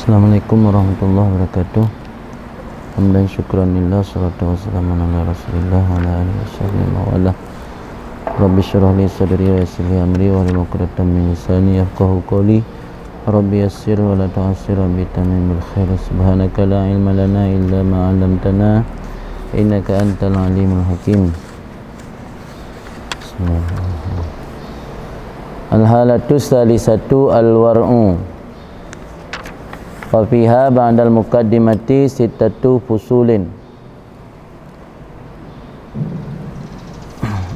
Assalamualaikum warahmatullahi wabarakatuh. Hamdan syukranillah salatu wassalamu ala Rasulillah wa ala alihi washabihi wa ala. Rabbi syrah li sadri wa yassir li amri wa li mukratan min lisani yafqahu qawli. Rabbi yassir wa la Rabbi bi tamimil khair. Subhanaka la ilma lana illa ma 'allamtana innaka antal alimul hakim. Bismillahirrahmanirrahim. Al-halatu salisatu al-war'u. Fafiha ba'dal muqaddimati sitatu fusulin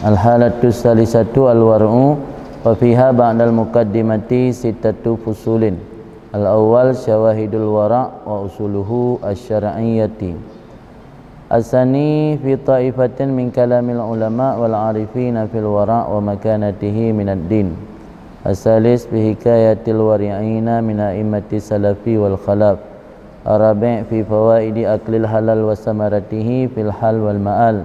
Al-halatu salisatu al-war'u Fafiha ba'dal muqaddimati sitatu fusulin Al-awwal syawahidul wara' wa usuluhu asyara'iyyati Asani fi ta'ifatin min kalamil ulama' wal-arifina fil wara' wa makanatihi minad din al الثالث بحكاية الورعين من أئمة السلفي والخلاف الرابع في فوائد أكل الحلال وثمرته في الحل والمآل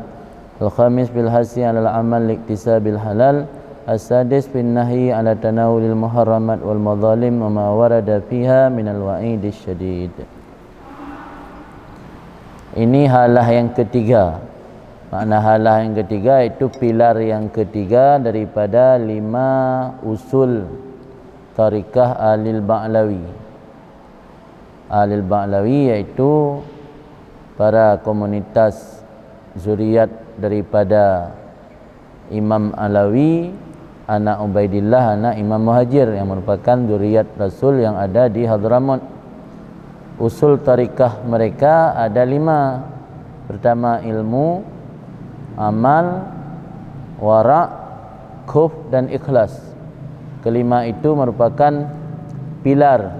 الخامس بالحسي على العمل لاكتساب الحلال السادس في النهي على تناول المحرمات والمظالم وما ورد فيها من الوعيد الشديد Ini halah yang ketiga makna halah yang ketiga itu pilar yang ketiga daripada lima usul tarikah alil ba'lawi alil ba'lawi iaitu para komunitas zuriat daripada Imam Alawi anak Ubaidillah anak Imam Muhajir yang merupakan zuriat Rasul yang ada di Hadramut usul tarikah mereka ada lima pertama ilmu amal wara khuf dan ikhlas kelima itu merupakan pilar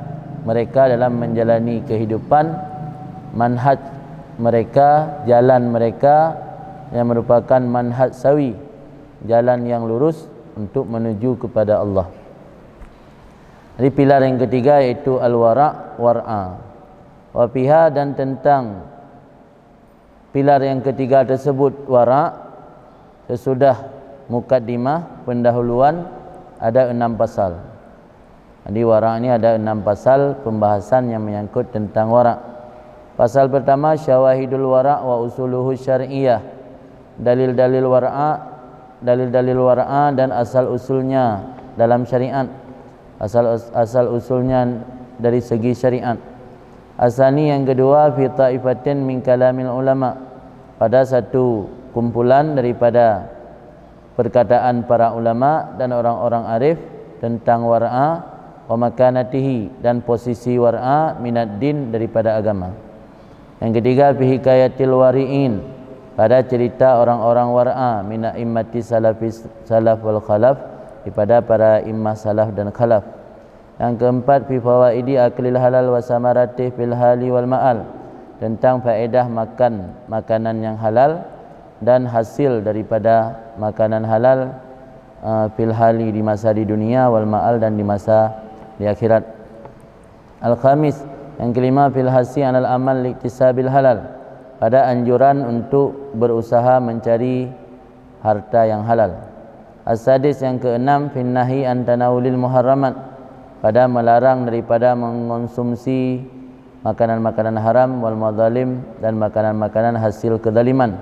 mereka dalam menjalani kehidupan manhaj mereka jalan mereka yang merupakan manhaj sawi jalan yang lurus untuk menuju kepada Allah jadi pilar yang ketiga yaitu al-wara' war'a wa dan tentang pilar yang ketiga tersebut wara sesudah mukaddimah pendahuluan ada enam pasal di wara ini ada enam pasal pembahasan yang menyangkut tentang wara pasal pertama syawahidul wara wa usuluhu syariah dalil-dalil wara dalil-dalil wara dan asal usulnya dalam syariat asal asal usulnya dari segi syariat Asani yang kedua fi taifatin min kalamil ulama pada satu kumpulan daripada perkataan para ulama dan orang-orang arif tentang wara'a wa makanatihi dan posisi wara'a minad din daripada agama. Yang ketiga fi hikayatil wari'in pada cerita orang-orang wara'a minna immati salafis salaf wal khalaf daripada para imam salaf dan khalaf. Yang keempat fi fawaidi aklil halal wa samaratih fil hali wal ma'al tentang faedah makan makanan yang halal dan hasil daripada makanan halal eh, fil hali di masa di dunia wal ma'al dan di masa di akhirat. Al khamis yang kelima fil hasi anal amal liktisabil halal pada anjuran untuk berusaha mencari harta yang halal. as yang keenam finnahi antanaulil muharramat pada melarang daripada mengonsumsi makanan-makanan haram wal madzalim dan makanan-makanan hasil kedaliman.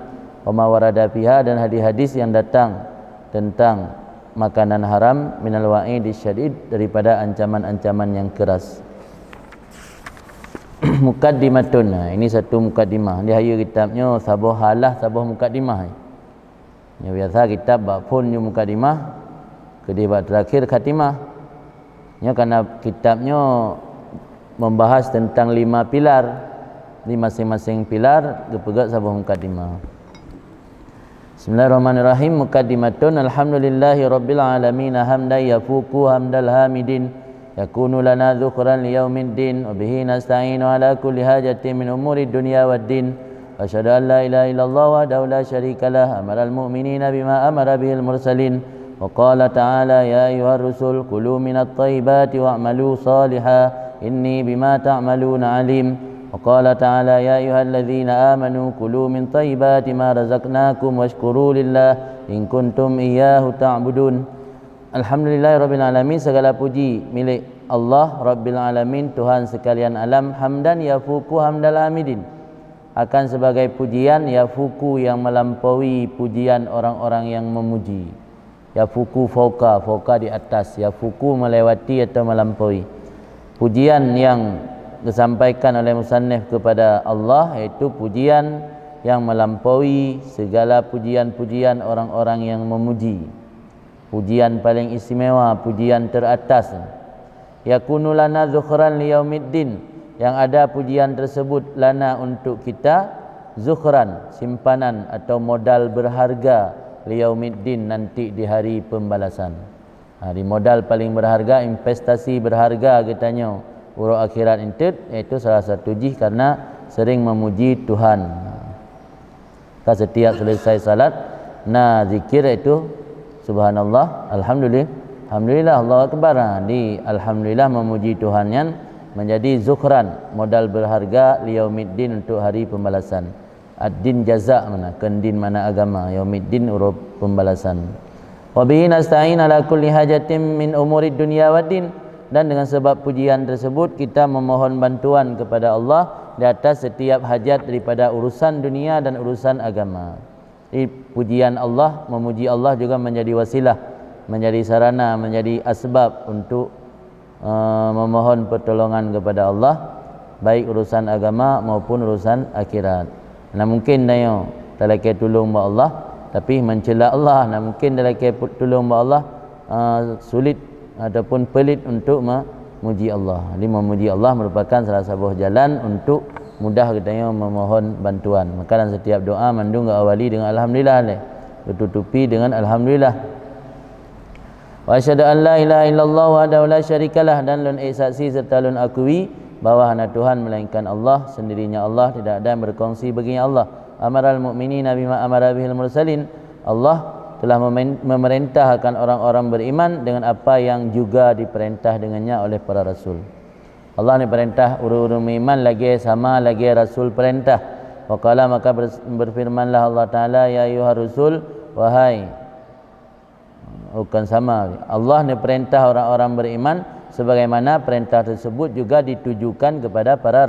wa warada fiha dan hadis-hadis yang datang tentang makanan haram minal wa'id syadid daripada ancaman-ancaman yang keras mukaddimatun ha, ini satu mukaddimah di hayu kitabnya sabah halah sabah mukaddimah ya biasa kitab bab pun mukaddimah kedua terakhir khatimah Ya, karena kitabnya membahas tentang lima pilar di masing-masing pilar kepegat sabah mukadimah. Bismillahirrahmanirrahim mukadimatun alhamdulillahi rabbil alamin hamdan yafuku hamdal hamidin yakunu lana dhukran li yaumid din wa bihi nasta'inu ala kulli hajatin min umuri dunya wad din wa syada la ilaha illallah wa daula syarikalah amara al mu'minina bima amara bihil mursalin وقال تعالى يا أيها الرسل كلوا من الطيبات واعملوا صالحا إني بما تعملون عليم وقال تعالى يا أيها الذين آمنوا كلوا من طيبات ما رزقناكم واشكروا لله إن كنتم إياه تعبدون الحمد لله رب العالمين segala puji milik Allah Rabbil Alamin Tuhan sekalian alam Hamdan yafuku hamdal amidin Akan sebagai pujian Yafuku yang melampaui pujian orang-orang yang memuji Ya fuku fauka fauka di atas ya fuku melewati atau melampaui pujian yang disampaikan oleh musannif kepada Allah iaitu pujian yang melampaui segala pujian-pujian orang-orang yang memuji pujian paling istimewa pujian teratas Ya kunulana zukhran liyaumiddin yang ada pujian tersebut lana untuk kita zukhran simpanan atau modal berharga liyaumiddin nanti di hari pembalasan. Ha, di modal paling berharga, investasi berharga katanya urut akhirat itu iaitu salah satu jih karena sering memuji Tuhan. Ha, kan setiap selesai salat, na zikir itu subhanallah, alhamdulillah, alhamdulillah Allah akbar. Ha, di alhamdulillah memuji Tuhan yang menjadi zukran, modal berharga liyaumiddin untuk hari pembalasan ad-din jazak mana kendin mana agama din urup pembalasan wa bihi nasta'in ala kulli hajatin min umuri dunya wad din dan dengan sebab pujian tersebut kita memohon bantuan kepada Allah di atas setiap hajat daripada urusan dunia dan urusan agama. Jadi pujian Allah, memuji Allah juga menjadi wasilah, menjadi sarana, menjadi asbab untuk uh, memohon pertolongan kepada Allah baik urusan agama maupun urusan akhirat. Nah mungkin dayo lelaki tolong ba Allah tapi mencela Allah. Nah mungkin lelaki tolong ba Allah uh, sulit ataupun pelit untuk memuji Allah. Jadi memuji Allah merupakan salah satu jalan untuk mudah katanya memohon bantuan. Maka dalam setiap doa mandu ke awali dengan alhamdulillah le. Tertutupi dengan alhamdulillah. Wa asyhadu an la ilaha illallah wa la syarikalah dan lun isaksi serta lun akui bahwa hanya Tuhan melainkan Allah sendirinya Allah tidak ada yang berkongsi baginya Allah amaral mukminin nabi ma amara bihil mursalin Allah telah memerintahkan orang-orang beriman dengan apa yang juga diperintah dengannya oleh para rasul Allah ni perintah urur-urur iman lagi sama lagi rasul perintah Wakala maka berfirmanlah Allah Taala ya ayuhar rasul wahai bukan sama Allah ni perintah orang-orang beriman sebagaimana perintah tersebut juga ditujukan kepada para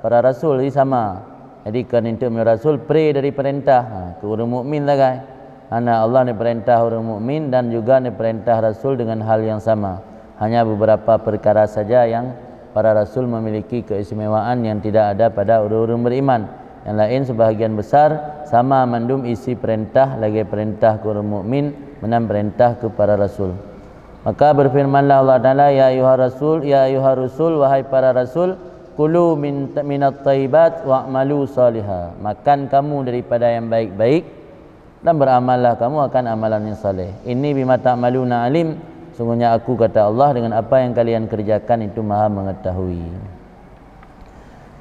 para rasul di sama jadi kan untuk menurut rasul pray dari perintah ha, ke orang mukmin lah guys Karena Allah ni perintah orang mukmin dan juga ni perintah rasul dengan hal yang sama hanya beberapa perkara saja yang para rasul memiliki keistimewaan yang tidak ada pada orang-orang beriman yang lain sebahagian besar sama mandum isi perintah lagi perintah ke mukmin menam perintah ke para rasul Maka berfirmanlah Allah Taala ya ayuhar rasul ya ayuhar rasul wahai para rasul kulu min minat thayyibat wa'malu salihah. Makan kamu daripada yang baik-baik dan beramallah kamu akan amalan yang saleh. Ini bima ta'maluna alim. Sungguhnya aku kata Allah dengan apa yang kalian kerjakan itu Maha mengetahui.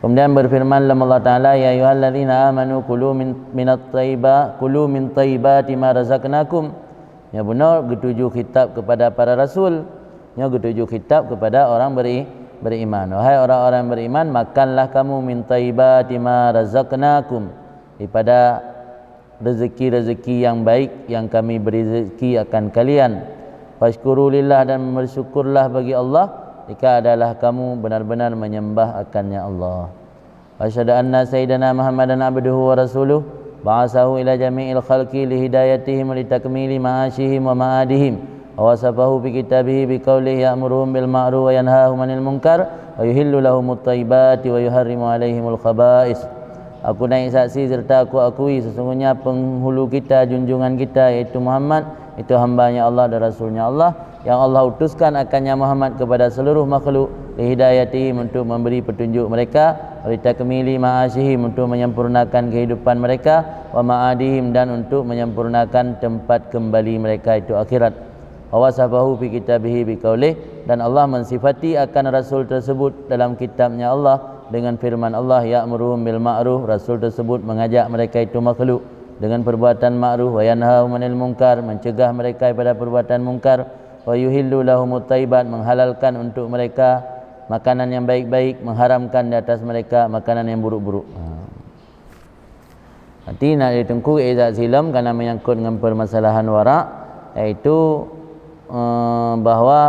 Kemudian berfirman Allah Taala ya ayuhalladzina amanu kulu min minat thayyibat kulu min thayyibati ma razaqnakum yang benar ketuju kitab kepada para rasul Yang ketuju kitab kepada orang beri, beriman Wahai orang-orang beriman Makanlah kamu min taibati ma razaknakum Daripada rezeki-rezeki yang baik Yang kami beri rezeki akan kalian Fashkurulillah dan bersyukurlah bagi Allah Jika adalah kamu benar-benar menyembah akannya Allah Fashadu anna sayyidana Muhammadan abduhu wa rasuluh ba'asahu ila jami'il khalqi li hidayatihim li takmili ma'asyihim wa ma'adihim wa sabahu bi kitabihi bi qawlihi ya'muruhum bil ma'ruf wa yanhahum 'anil munkar wa yuhillu lahum at wa yuharrimu 'alaihim khabais aku naik saksi serta aku akui sesungguhnya penghulu kita junjungan kita yaitu Muhammad itu hambanya Allah dan Rasulnya Allah yang Allah utuskan akannya Muhammad kepada seluruh makhluk dihidayati untuk memberi petunjuk mereka berita kemili ma'asihim untuk menyempurnakan kehidupan mereka wa ma'adihim dan untuk menyempurnakan tempat kembali mereka itu akhirat wa sabahu fi kitabihi biqaulih dan Allah mensifati akan Rasul tersebut dalam kitabnya Allah dengan firman Allah ya'muruhum bil ma'ruf Rasul tersebut mengajak mereka itu makhluk dengan perbuatan ma'ruf wa yanhahum 'anil munkar mencegah mereka daripada perbuatan munkar wa yuhillu lahum at menghalalkan untuk mereka makanan yang baik-baik mengharamkan di atas mereka makanan yang buruk-buruk ha. Nanti nak ditengku Iza Zilam kerana menyangkut dengan permasalahan warak iaitu um, bahawa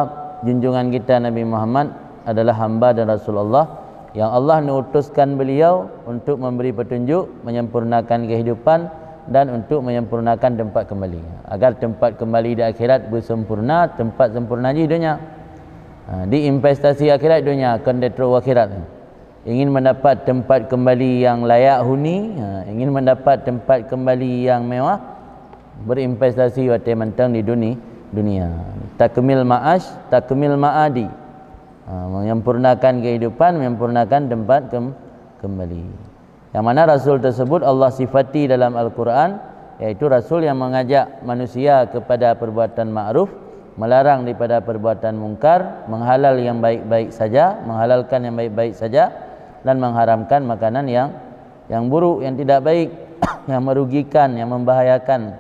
junjungan kita Nabi Muhammad adalah hamba dan Rasulullah yang Allah nutuskan beliau untuk memberi petunjuk menyempurnakan kehidupan dan untuk menyempurnakan tempat kembali agar tempat kembali di akhirat bersempurna tempat sempurna di dunia ha, di investasi akhirat dunia kondektor akhirat ingin mendapat tempat kembali yang layak huni ha, ingin mendapat tempat kembali yang mewah berinvestasi wati mentang di dunia dunia takmil ma'ash takmil ma'adi ha, menyempurnakan kehidupan menyempurnakan tempat kem kembali yang mana rasul tersebut Allah sifati dalam Al-Quran yaitu rasul yang mengajak manusia kepada perbuatan ma'ruf, melarang daripada perbuatan mungkar, menghalal yang baik-baik saja, menghalalkan yang baik-baik saja dan mengharamkan makanan yang yang buruk, yang tidak baik, yang merugikan, yang membahayakan.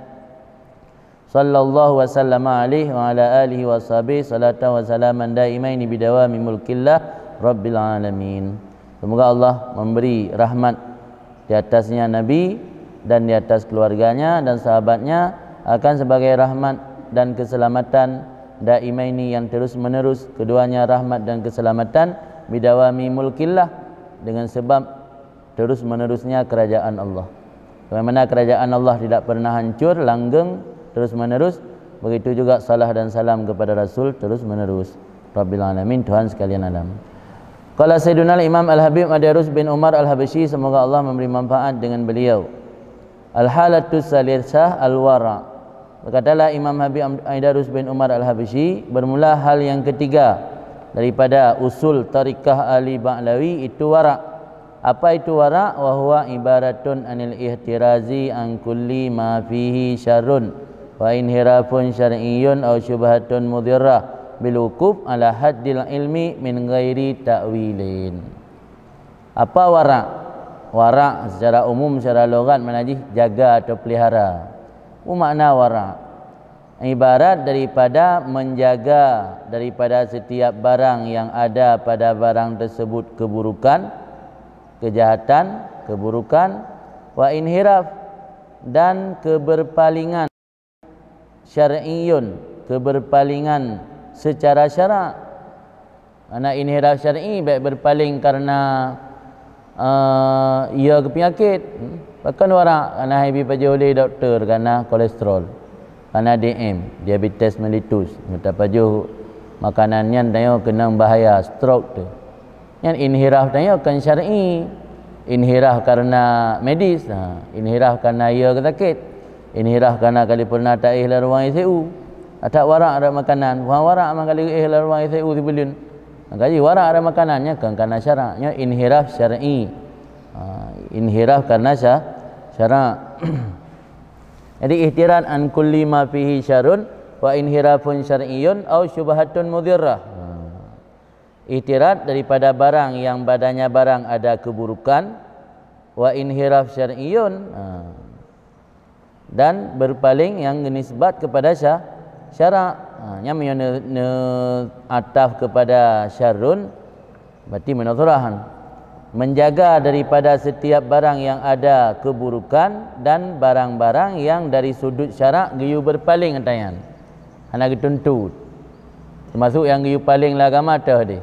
Sallallahu wasallam alaihi wa ala alihi wa sahbihi salata wa salaman daimaini bidawami mulkillah rabbil alamin. Semoga Allah memberi rahmat di atasnya Nabi dan di atas keluarganya dan sahabatnya akan sebagai rahmat dan keselamatan ini yang terus menerus keduanya rahmat dan keselamatan bidawami mulkillah dengan sebab terus menerusnya kerajaan Allah. Bagaimana kerajaan Allah tidak pernah hancur, langgeng terus menerus, begitu juga salah dan salam kepada Rasul terus menerus. Rabbil alamin, Tuhan sekalian alam. Qala Sayyiduna Imam Al-Habib Adarus bin Umar Al-Habashi semoga Allah memberi manfaat dengan beliau. Al-halatus salisah al-wara. Berkatalah Imam Habib Adarus bin Umar Al-Habashi bermula hal yang ketiga daripada usul tarikah Ali Ba'lawi itu wara. Apa itu wara? Wa huwa ibaratun anil ihtirazi an kulli ma fihi syarrun wa inhirafun syar'iyyun aw syubhatun mudhirrah bilukuf ala haddil ilmi min ghairi ta'wilin apa wara? Wara secara umum secara logat menajih jaga atau pelihara apa makna warak ibarat daripada menjaga daripada setiap barang yang ada pada barang tersebut keburukan kejahatan keburukan wa inhiraf dan keberpalingan syar'iyun keberpalingan secara syarak anak inhiraf syar'i baik berpaling kerana uh, ia ke penyakit hmm? bahkan wara kerana habi pada oleh doktor kerana kolesterol kerana DM diabetes melitus, minta pergi makanan yang tanya kena bahaya stroke tu yang inhiraf tanya kan syar'i inhiraf kerana medis ha. inhiraf kerana ia ke sakit inhiraf kerana kali pernah tak ikhlas ruang ICU ada warak ada makanan wa warak mangkali ihlal wa isu dibulun Kaji warak ada makanannya kan karena syaratnya inhiraf syar'i ha, inhiraf karena syarat jadi ihtiran an kulli ma fihi syarun wa inhirafun syar'iyyun aw syubhatun mudhirrah ha. ihtirat daripada barang yang badannya barang ada keburukan wa inhiraf syar'iyyun ha. dan berpaling yang nisbat kepada syarat syarak ha, yang menyana kepada syarun berarti menazurahan menjaga daripada setiap barang yang ada keburukan dan barang-barang yang dari sudut syarak giyu berpaling katanya hana getuntu termasuk yang giyu paling lah agama tah di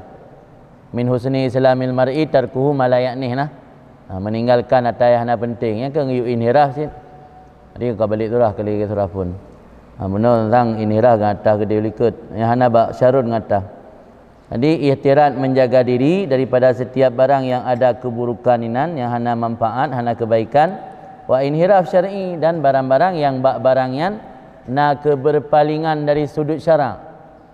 min husni islamil mar'i tarkuhu malayak nih nah ha, meninggalkan atayah hana penting yang ke giyu inhiraf sih jadi kau balik turah ke lagi turah pun Ha, Menurut tentang inilah kata kedua likut. Yang hana bak syarun kata. Jadi ikhtirat menjaga diri daripada setiap barang yang ada keburukan inan. Yang hana manfaat, hana kebaikan. Wa inhiraf syar'i dan barang-barang yang bak barang yang na keberpalingan dari sudut syarak.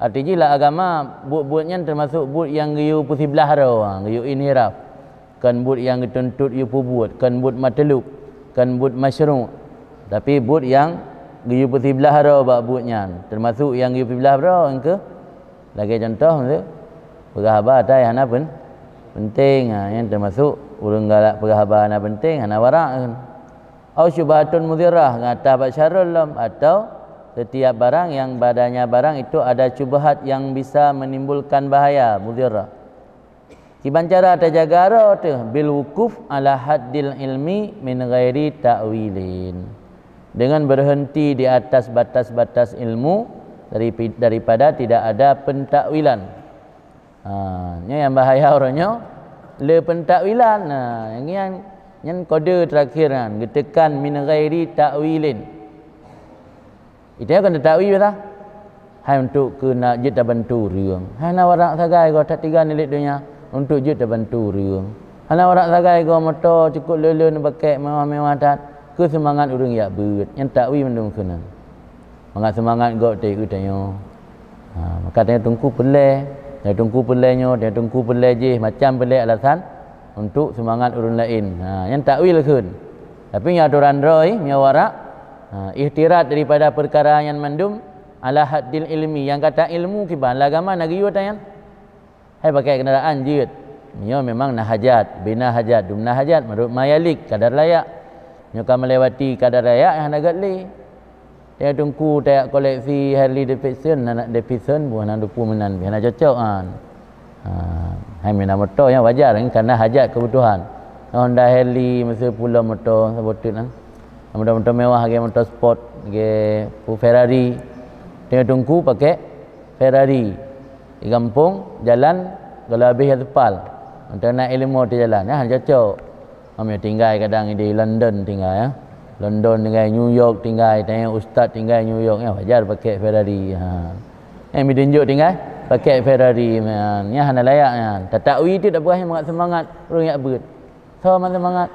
Artinya lah agama buat-buatnya termasuk buat yang giyu putih belah rawang. Ha, giyu inhiraf. Kan buat yang getuntut yu buat Kan buat matelup. Kan buat masyarakat. Tapi buat yang giyu pertiblah ro babutnya termasuk yang giyu pertiblah ro engke lagi contoh tu perahaba ada yang apa pun penting ha, yang termasuk urung galak perahaba ana penting ana warak kan au syubhatun mudhirah ngata ba syarullah atau setiap barang yang badannya barang itu ada cubahat yang bisa menimbulkan bahaya mudhirah Kiban cara ada jaga roh tu bil wukuf ala haddil ilmi min ghairi ta'wilin dengan berhenti di atas batas-batas ilmu daripada tidak ada pentakwilan. Ha, ini yang bahaya orangnya. Le pentakwilan. Ha, yang yang, yang kode terakhir. Kan. Getekan min ghairi takwilin. Itu yang kena takwil kata. Hai untuk kena jita bantu riung. Hai nak warak sagai kau tak tiga nilai dunia. Untuk jita bantu riung. Hai nak warak sagai kau motor cukup lulun pakai mewah-mewah tak ke semangat urung ya berut yang takwi mendung kena mangat semangat go te ku tanyo ha maka tanyo tungku pele dia tungku pele nyo dia tungku pele je macam pele alasan untuk semangat urung lain ha yang takwi lekun lah tapi yang aturan roi miawara eh, ha ikhtirat daripada perkara yang mendung ala haddil ilmi yang kata ilmu kibah lagama nagi yo tanyan hai pakai kendaraan jeet Ya memang nahajat, bina hajat, dumna hajat, menurut mayalik, kadar layak. Nyokan melewati kadar raya yang anda gali. Dia tunggu tak koleksi Harley Davidson, anak Davidson buah nak dupu menan. Biar nak cocok kan. Ha, hai mina motor yang wajar kan kerana hajat kebutuhan. Honda Harley masa pula motor sebut kan. Ha. Motor-motor mewah ke motor sport ke Ferrari. Dia tunggu pakai Ferrari. Di kampung jalan kalau habis yang tepal. Untuk nak ilmu di jalan. Ya, cocok. Kami tinggal kadang di London tinggal ya. London tinggal New York tinggal tanya ustaz tinggal New York ya wajar pakai Ferrari. Ha. Eh mi tunjuk tinggal pakai Ferrari man. Ya hana layak ya. Tatawi tu tak berani mengat semangat orang yak ber. So mana semangat?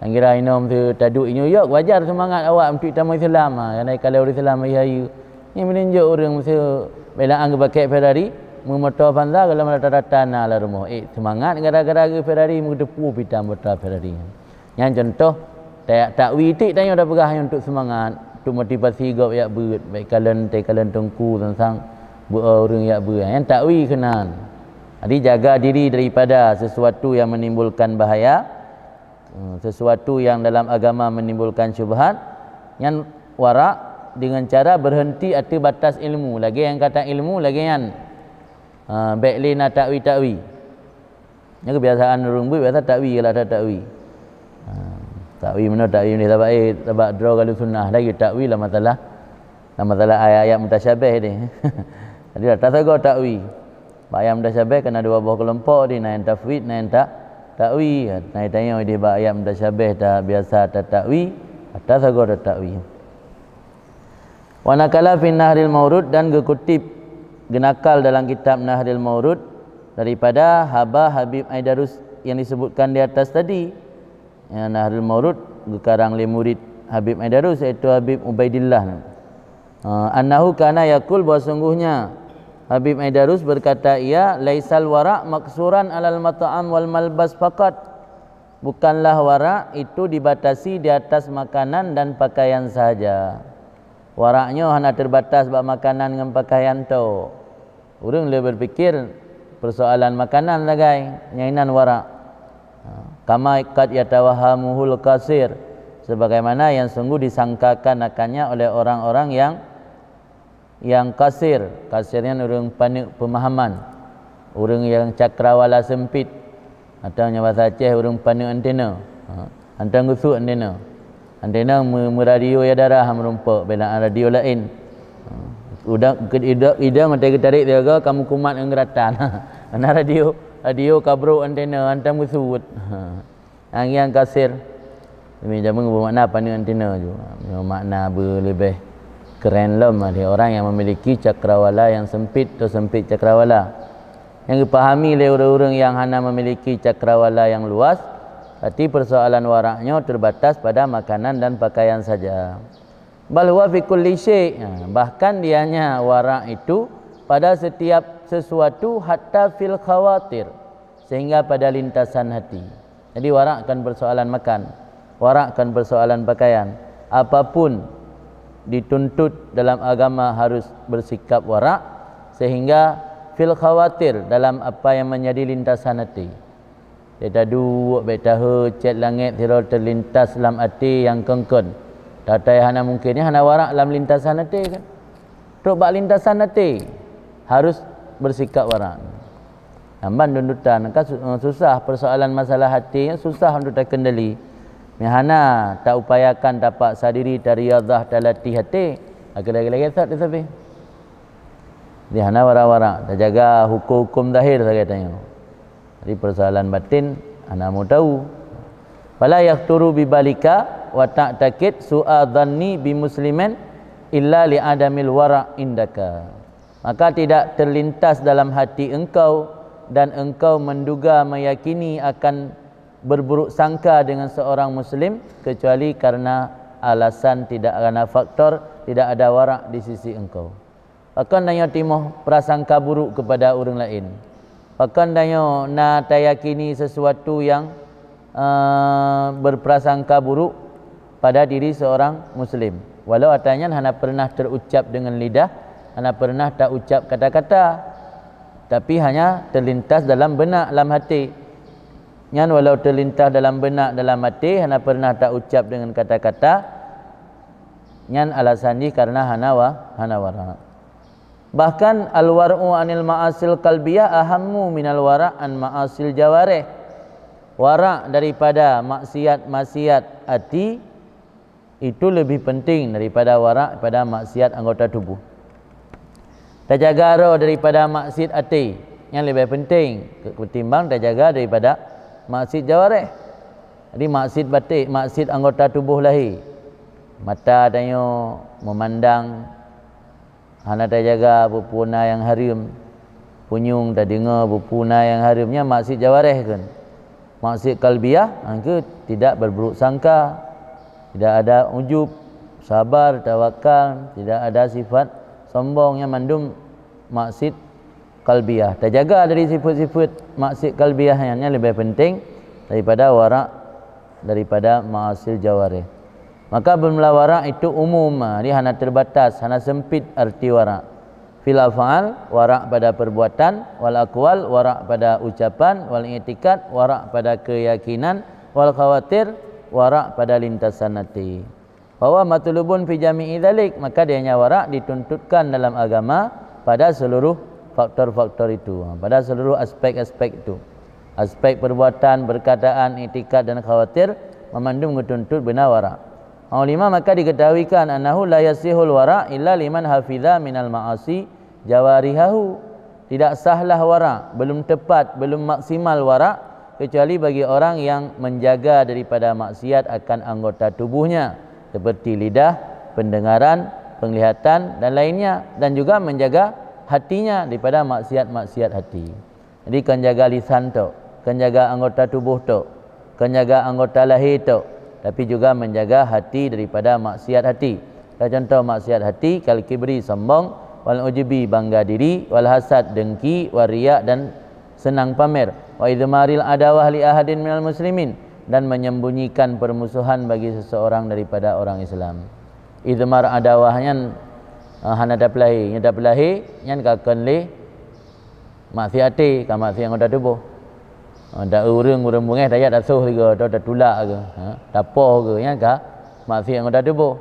Angira inom tu taduk New York wajar semangat awak untuk tamu Islam ha. Kan kalau Islam ayu. Ni menunjuk orang mesti bila anggap pakai Ferrari memoto panda kalau mereka datang nak lalu mau eh semangat gara-gara ke Ferrari mereka pu bidang motor Ferrari yang contoh tak tak witik tanya ada pegah untuk semangat untuk motivasi gop ya buat baik kalian tak kalian tungku tentang orang ya buat yang tak wik kenal jadi jaga diri daripada sesuatu yang menimbulkan bahaya hmm, sesuatu yang dalam agama menimbulkan syubhat yang warak dengan cara berhenti atas batas ilmu lagi yang kata ilmu lagi yang ha baklina lah, takwi takwi ni kebiasaan orang biasa takwi kalau ada takwi ha takwi mana takwi ni sebab eh sebab draw kalau sunnah lagi takwi lah masalah lah masalah ayat-ayat mutasyabih ni jadi dah tak tahu. takwi ayat mutasyabih kena dua buah kelompok ni nain tafwid nain tak takwi Nain ha, tanya oi dia ayat mutasyabih dah biasa tak takwi ada sego tak takwi wa nakala fi nahril maurud dan gekutip genakal dalam kitab Nahdil Maurud daripada Haba Habib Aidarus yang disebutkan di atas tadi. Ya, Nahril Maurud dikarang oleh murid Habib Aidarus iaitu Habib Ubaidillah. Ha, Annahu kana yakul bahawa sungguhnya Habib Aidarus berkata ia laisal wara maksuran alal mata'am wal malbas faqat bukanlah wara itu dibatasi di atas makanan dan pakaian saja. Waraknya hanya terbatas bak makanan dengan pakaian tok. Orang boleh berfikir persoalan makanan lah gai, nyainan warak. Ha, kama ikat yatawahamuhul kasir. Sebagaimana yang sungguh disangkakan akannya oleh orang-orang yang yang kasir. Kasirnya orang panik pemahaman. Orang yang cakrawala sempit. Atau nyawa saceh orang panik antena. Ha, Antang gusuk antena. Antena meradio ya darah merumpuk. Bila radio lain. Udah ida ida ngatai tarik dia ke kamu kumat dengan geratan ana radio radio kabro antena antam musut angin kasir ini jangan ngubuh makna apa ni antena tu makna berlebih keren lah dia orang yang memiliki cakrawala yang sempit atau sempit cakrawala yang dipahami oleh orang-orang yang hanya memiliki cakrawala yang luas berarti persoalan waraknya terbatas pada makanan dan pakaian saja balwa fi kulli syai' ha, bahkan dianya wara itu pada setiap sesuatu hatta fil khawatir sehingga pada lintasan hati jadi akan persoalan makan akan persoalan pakaian apapun dituntut dalam agama harus bersikap warak sehingga fil khawatir dalam apa yang menjadi lintasan hati kita duduk betahu cek langit terlintas dalam hati yang kengkeng Datai hana mungkinnya hana warak dalam lintasan nanti kan. Tuk bak lintasan nanti. Harus bersikap warak. Namban dundutan kan eh, susah persoalan masalah hati yang susah untuk tak kendali. Mihana tak upayakan dapat sadiri dari yadah dalati hati. Lagi-lagi-lagi tak tapi. Di hana warak-warak. Tak jaga hukum-hukum zahir saya katanya. Jadi persoalan batin anak mahu tahu. Fala yakhturu bibalika wa ta'takid su'a dhanni bi muslimin illa li adamil wara' indaka. Maka tidak terlintas dalam hati engkau dan engkau menduga meyakini akan berburuk sangka dengan seorang muslim kecuali karena alasan tidak karena faktor tidak ada warak di sisi engkau. Pakan nanyo timoh prasangka buruk kepada orang lain. Pakan nanyo na tayakini sesuatu yang uh, berprasangka buruk pada diri seorang muslim walau artinya hana pernah terucap dengan lidah hana pernah tak ucap kata-kata tapi hanya terlintas dalam benak dalam hati nyan walau terlintas dalam benak dalam hati hana pernah tak ucap dengan kata-kata nyan alasan karena hana wa hana wara bahkan alwaru anil ma'asil kalbiyah ahammu minal wara' an ma'asil jawareh wara daripada maksiat-maksiat hati -maksiat itu lebih penting daripada warak daripada maksiat anggota tubuh terjaga roh daripada maksiat hati yang lebih penting ketimbang terjaga daripada maksiat jawareh jadi maksiat batik maksiat anggota tubuh lahir mata tanya memandang hana terjaga berpuna yang harim punyung tak dengar berpuna yang harimnya maksiat jawareh kan maksiat kalbiah angka ha, tidak berburuk sangka tidak ada ujub sabar tawakal tidak ada sifat sombongnya mandum maksid kalbiah terjaga dari sifat-sifat maksid kalbiah yang lebih penting daripada warak daripada maasil jawari maka bermula warak itu umum ini ha, hanya terbatas hanya sempit arti warak Filafal warak pada perbuatan wal aqwal warak pada ucapan wal i'tikad warak pada keyakinan wal khawatir warak pada lintas sanati. Bahawa matulubun fi jami'i dhalik. Maka dia hanya warak dituntutkan dalam agama pada seluruh faktor-faktor itu. Ha, pada seluruh aspek-aspek itu. Aspek perbuatan, berkataan, itikad dan khawatir memandu menuntut benar warak. Oh maka diketahuikan annahu la yasihul warak illa liman hafiza minal ma'asi jawarihahu. Tidak sahlah warak, belum tepat, belum maksimal warak kecuali bagi orang yang menjaga daripada maksiat akan anggota tubuhnya seperti lidah, pendengaran, penglihatan dan lainnya dan juga menjaga hatinya daripada maksiat-maksiat hati. Jadi kan jaga lisan tu, kan jaga anggota tubuh tu, kan jaga anggota lahir tu tapi juga menjaga hati daripada maksiat hati. Dan contoh maksiat hati kal kibri sombong, wal ujibi bangga diri, wal hasad dengki, wal riak dan senang pamer wa idmaril adawah li ahadin minal muslimin dan menyembunyikan permusuhan bagi seseorang daripada orang Islam. Idmar adawah nyan eh, hana yang nyan daplahi nyan kakan li maksiati ka maksi yang udah tubuh. Ada eh, urung urung bungeh dayat asuh ke, ada tulak ke, ada ha? poh ke, ya ka maksi yang udah tubuh.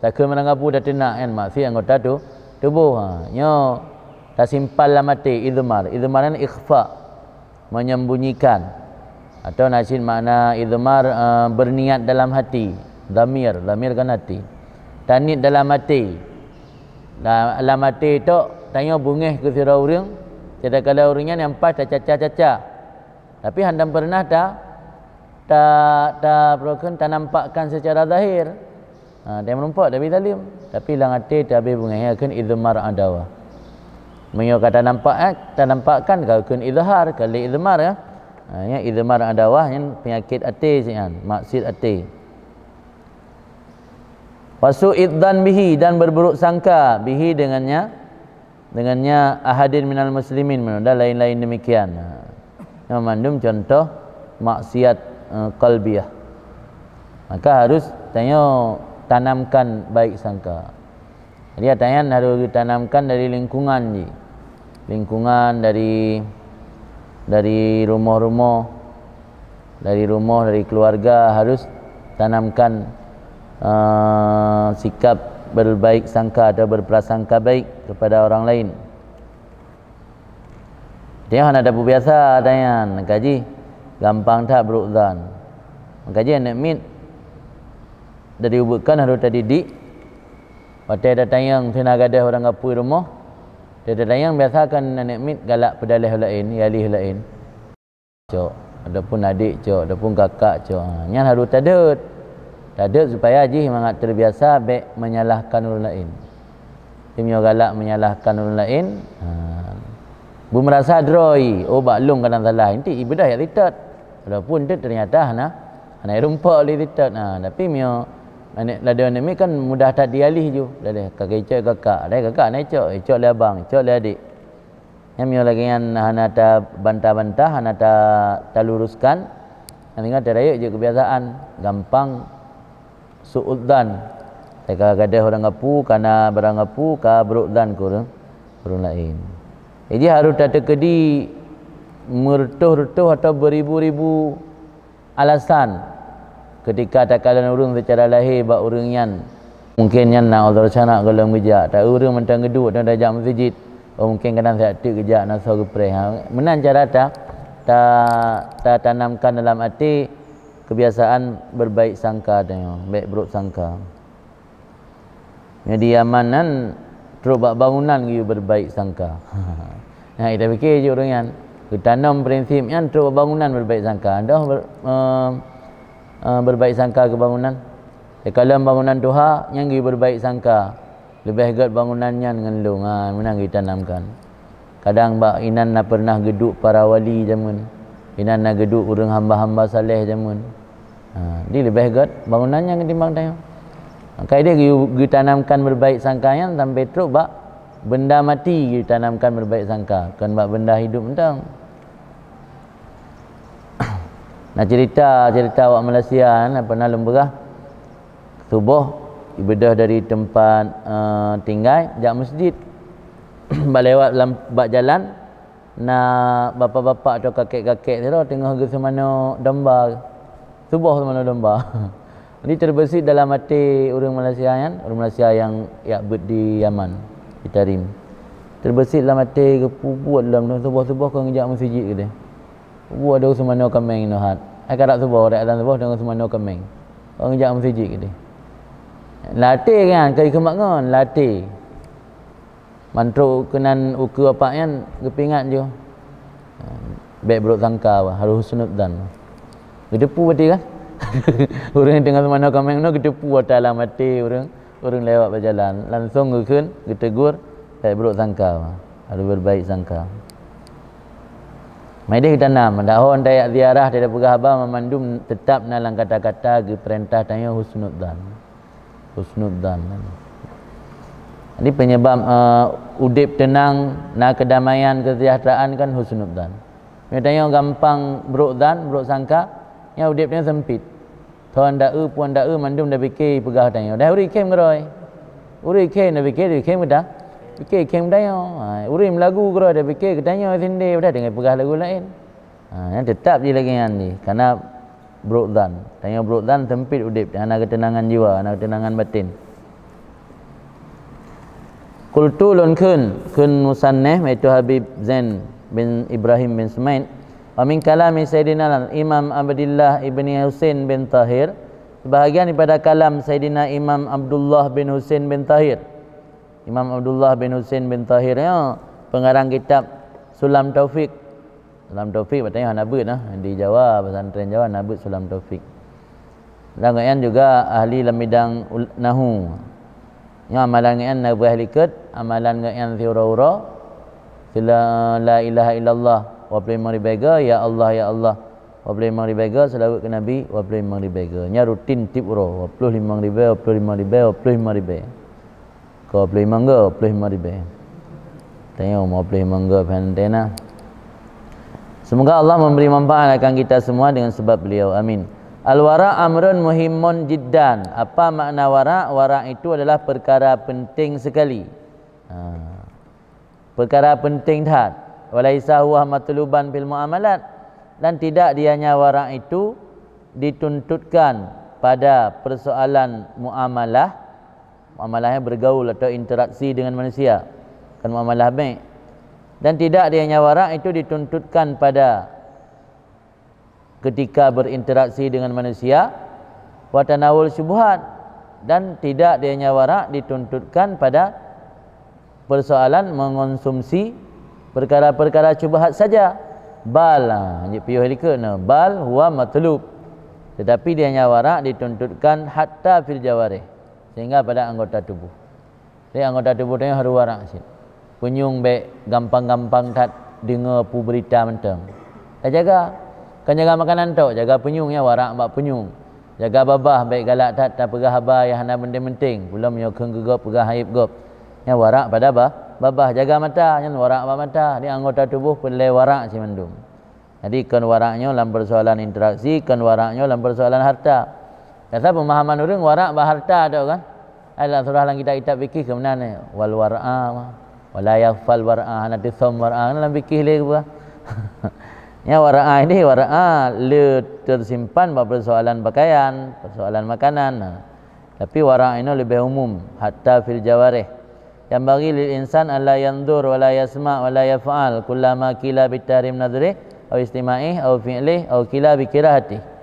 Tak ke mana ngapu dah tenak kan maksi yang udah tubuh. Tubuh ha, tak simpan lah mati idmar, idmar nyan ikhfa' menyembunyikan atau nasin makna idmar uh, berniat dalam hati damir, zamir kan hati tanit dalam hati dalam hati itu tanya bunga ke sira urang kada kala urangnya nampak caca-caca tapi handam pernah tak tak tak broken tak nampakkan secara zahir ha, dia menumpuk tapi zalim tapi lang hati tak habis yang akan idmar adawah Mengikut kata nampak eh? Kita nampak kan Kalkun idhar Kali idhmar ya ha, Ini ya, idhmar adawah Ini ya, penyakit hati kan? Ya, maksud hati Wasu idhan bihi Dan berburuk sangka Bihi dengannya Dengannya Ahadin minal muslimin Dan lain-lain demikian ha. Yang mandum contoh Maksiat uh, ha, Kalbiah Maka harus Tanya Tanamkan Baik sangka Dia tanya Harus ditanamkan Dari lingkungan ni lingkungan dari dari rumah-rumah dari rumah dari keluarga harus tanamkan uh, sikap berbaik sangka atau berprasangka baik kepada orang lain. Dia ada bu biasa tanya kaji gampang tak berudzan. Mengkaji anak min dari ubukan harus tadi di. Pada ada tanya tina orang apa rumah. Dada yang biasa kan nenek mit galak hula in, yali hula in, Cok, ada pun adik cok, ada pun kakak cok. Ha, Nyal harus tadut. Tadut supaya haji mangat terbiasa be menyalahkan orang lain. Timnya galak menyalahkan orang lain. Ha. Bu merasa droi, oh baklung kanan salah. Inti ibadah yang ditat. Walaupun dia ternyata nak, anak rumpa oleh ditat. Ha, tapi mio anak lada ni kan mudah tak dialih ju lada kak kecok kakak ada kakak nai cok cok le abang cok le adik yang mio lagi yang hanata bantah-bantah hanata taluruskan nanti kan terayu je kebiasaan gampang suudan tak ada orang ngapu, kana barang ngapu, ka berudan kur kurun lain jadi eh, harus tak terkedi mertuh-retuh atau beribu-ribu alasan ketika takalan urung secara lahir ba urung yan mungkin yan na Allah sanak golong meja ta urung mentang geduk dan jam masjid oh mungkin kadang saya tik geja na so gepre ha menan cara ta ta ta tanamkan dalam hati kebiasaan berbaik sangka dengan baik buruk sangka jadi amanan teruk bangunan gitu berbaik sangka nah kita fikir je orang yang kita tanam prinsip yang teruk bangunan berbaik sangka dah ber, eh, Ah, berbaik sangka ke bangunan. Ya, kalau bangunan tuha, yang gi berbaik sangka. Lebih gad bangunannya dengan lung. Ha, menang kita tanamkan. Kadang bak inan na pernah geduk para wali zaman. Inan na geduk urang hamba-hamba saleh zaman. Ha, ah, di lebih gad bangunannya ketimbang tayo. Maka dia gi tanamkan berbaik sangka yang sampai truk bak benda mati gi tanamkan berbaik sangka. Kan bak benda hidup mentang. Nak cerita cerita awak Malaysia kan pernah lemberah subuh ibadah dari tempat uh, tinggal jak masjid balewat dalam bak jalan nak bapa-bapa atau kakek-kakek ni tu lah, tengah ke semana domba subuh semana domba ni terbesit dalam hati orang Malaysia kan orang Malaysia yang ya di Yaman di Tarim terbesit dalam hati ke buat dalam subuh-subuh kau ngejak masjid ke dia Bu ada semano kemeng no hat. Ai kada subo ada adan bawa dengan semano kemeng. Orang jam sijik gitu. Latih kan kai kemak ngon, kan, latih. Mantro kenan uku apa kan kepingat jo. Baik buruk sangka harus sunat dan. Gedepu berarti kan? orang yang tengah semana kemeng no gedepu atau alam mati orang orang lewat berjalan langsung ke kan gedegur baik buruk sangka harus berbaik sangka. Maidih kita nama dah hon daya ziarah tidak pegah haba memandum tetap nalang kata-kata ke perintah tanya husnud dan husnud dan Ini penyebab uh, udip tenang nak kedamaian kesejahteraan kan husnud dan Mereka yang gampang dan berudan, sangka yang udipnya sempit. Tuan da'u, puan da'u, mandum da'u fikir pegah tanya. Dah uri ikim keroy. Uri ikim, da'u fikir, da'u ikim ke dah. Fikir okay, kem daya. Ha, urim lagu kera ada fikir ke daya sendiri. Pada dengan pegah lagu lain. Ha, yang tetap je lagi yang ni. Karena brok Tanya brok dan tempit udip. Anak ketenangan jiwa. Anak ketenangan batin. Kultu lun kun. Kun musanneh. Maitu Habib Zain bin Ibrahim bin Sumaid. Wa min kalami Sayyidina Imam Abdullah ibni Husin bin Tahir. Sebahagian daripada kalam Sayyidina Imam Abdullah bin Husin bin Tahir. Tahir. Imam Abdullah bin Husin bin Tahir ya, pengarang kitab Sulam Taufik. Sulam Taufik katanya Hanabut lah. Di Jawa, pesantren Jawa, Hanabut Sulam Taufik. Dan kemudian juga ahli dalam bidang Nahu. Yang amalan kemudian Nabi Ahli Kut, amalan kemudian Thiura-ura. Sila la ilaha illallah wa pulimang ribaiga, ya Allah, ya Allah. Wa pulimang ribaiga, selawat ke Nabi, wa pulimang ribaiga. Ini rutin tip ura, wa pulimang ribaiga, wa pulimang ribaiga, kau pilih mangga pilih mari be tanya mau pilih mangga pantena semoga Allah memberi manfaat akan kita semua dengan sebab beliau amin al wara amrun muhimmun jiddan apa makna wara wara itu adalah perkara penting sekali ha. perkara penting dah walaisa huwa matluban bil muamalat dan tidak dia wara itu dituntutkan pada persoalan muamalah muamalah bergaul atau interaksi dengan manusia kan muamalah baik dan tidak dia nyawara itu dituntutkan pada ketika berinteraksi dengan manusia wa tanawul syubhat dan tidak dia nyawara dituntutkan pada persoalan mengonsumsi perkara-perkara syubhat saja bal anjik ha, piyuh bal huwa matlub tetapi dia nyawara dituntutkan hatta fil jawarih sehingga pada anggota tubuh. Jadi anggota tubuh itu harus warak sih. Penyung baik gampang-gampang tak dengar pu berita mentang. Tak jaga. Kan jaga makanan tu, jaga penyung ya warak mbak penyung. Jaga babah baik galak tak tak pegah habar yang hendak benda penting. Belum yo ya, keng gegop pegah haib gop. Ya warak pada bah babah jaga mata, yang warak mbak mata. Ni anggota tubuh perlu warak si mendung. Jadi kan waraknya dalam persoalan interaksi, kan waraknya dalam persoalan harta. Kata pemahaman orang warak baharta ada kan? Ayat surah lang kita kita fikir ke mana ni? Wal wara'a ma. Wala yafal wara'a ana tisam wara'a dalam fikir le Ya wara'a ini wara'a le tersimpan beberapa persoalan pakaian, persoalan makanan. Ha. Tapi wara'a ini lebih umum hatta fil jawarih. Yang bagi lil insan alla yandur wala yasma wala yafal kullama kila bitarim nadri au istima'i au fi'li hati.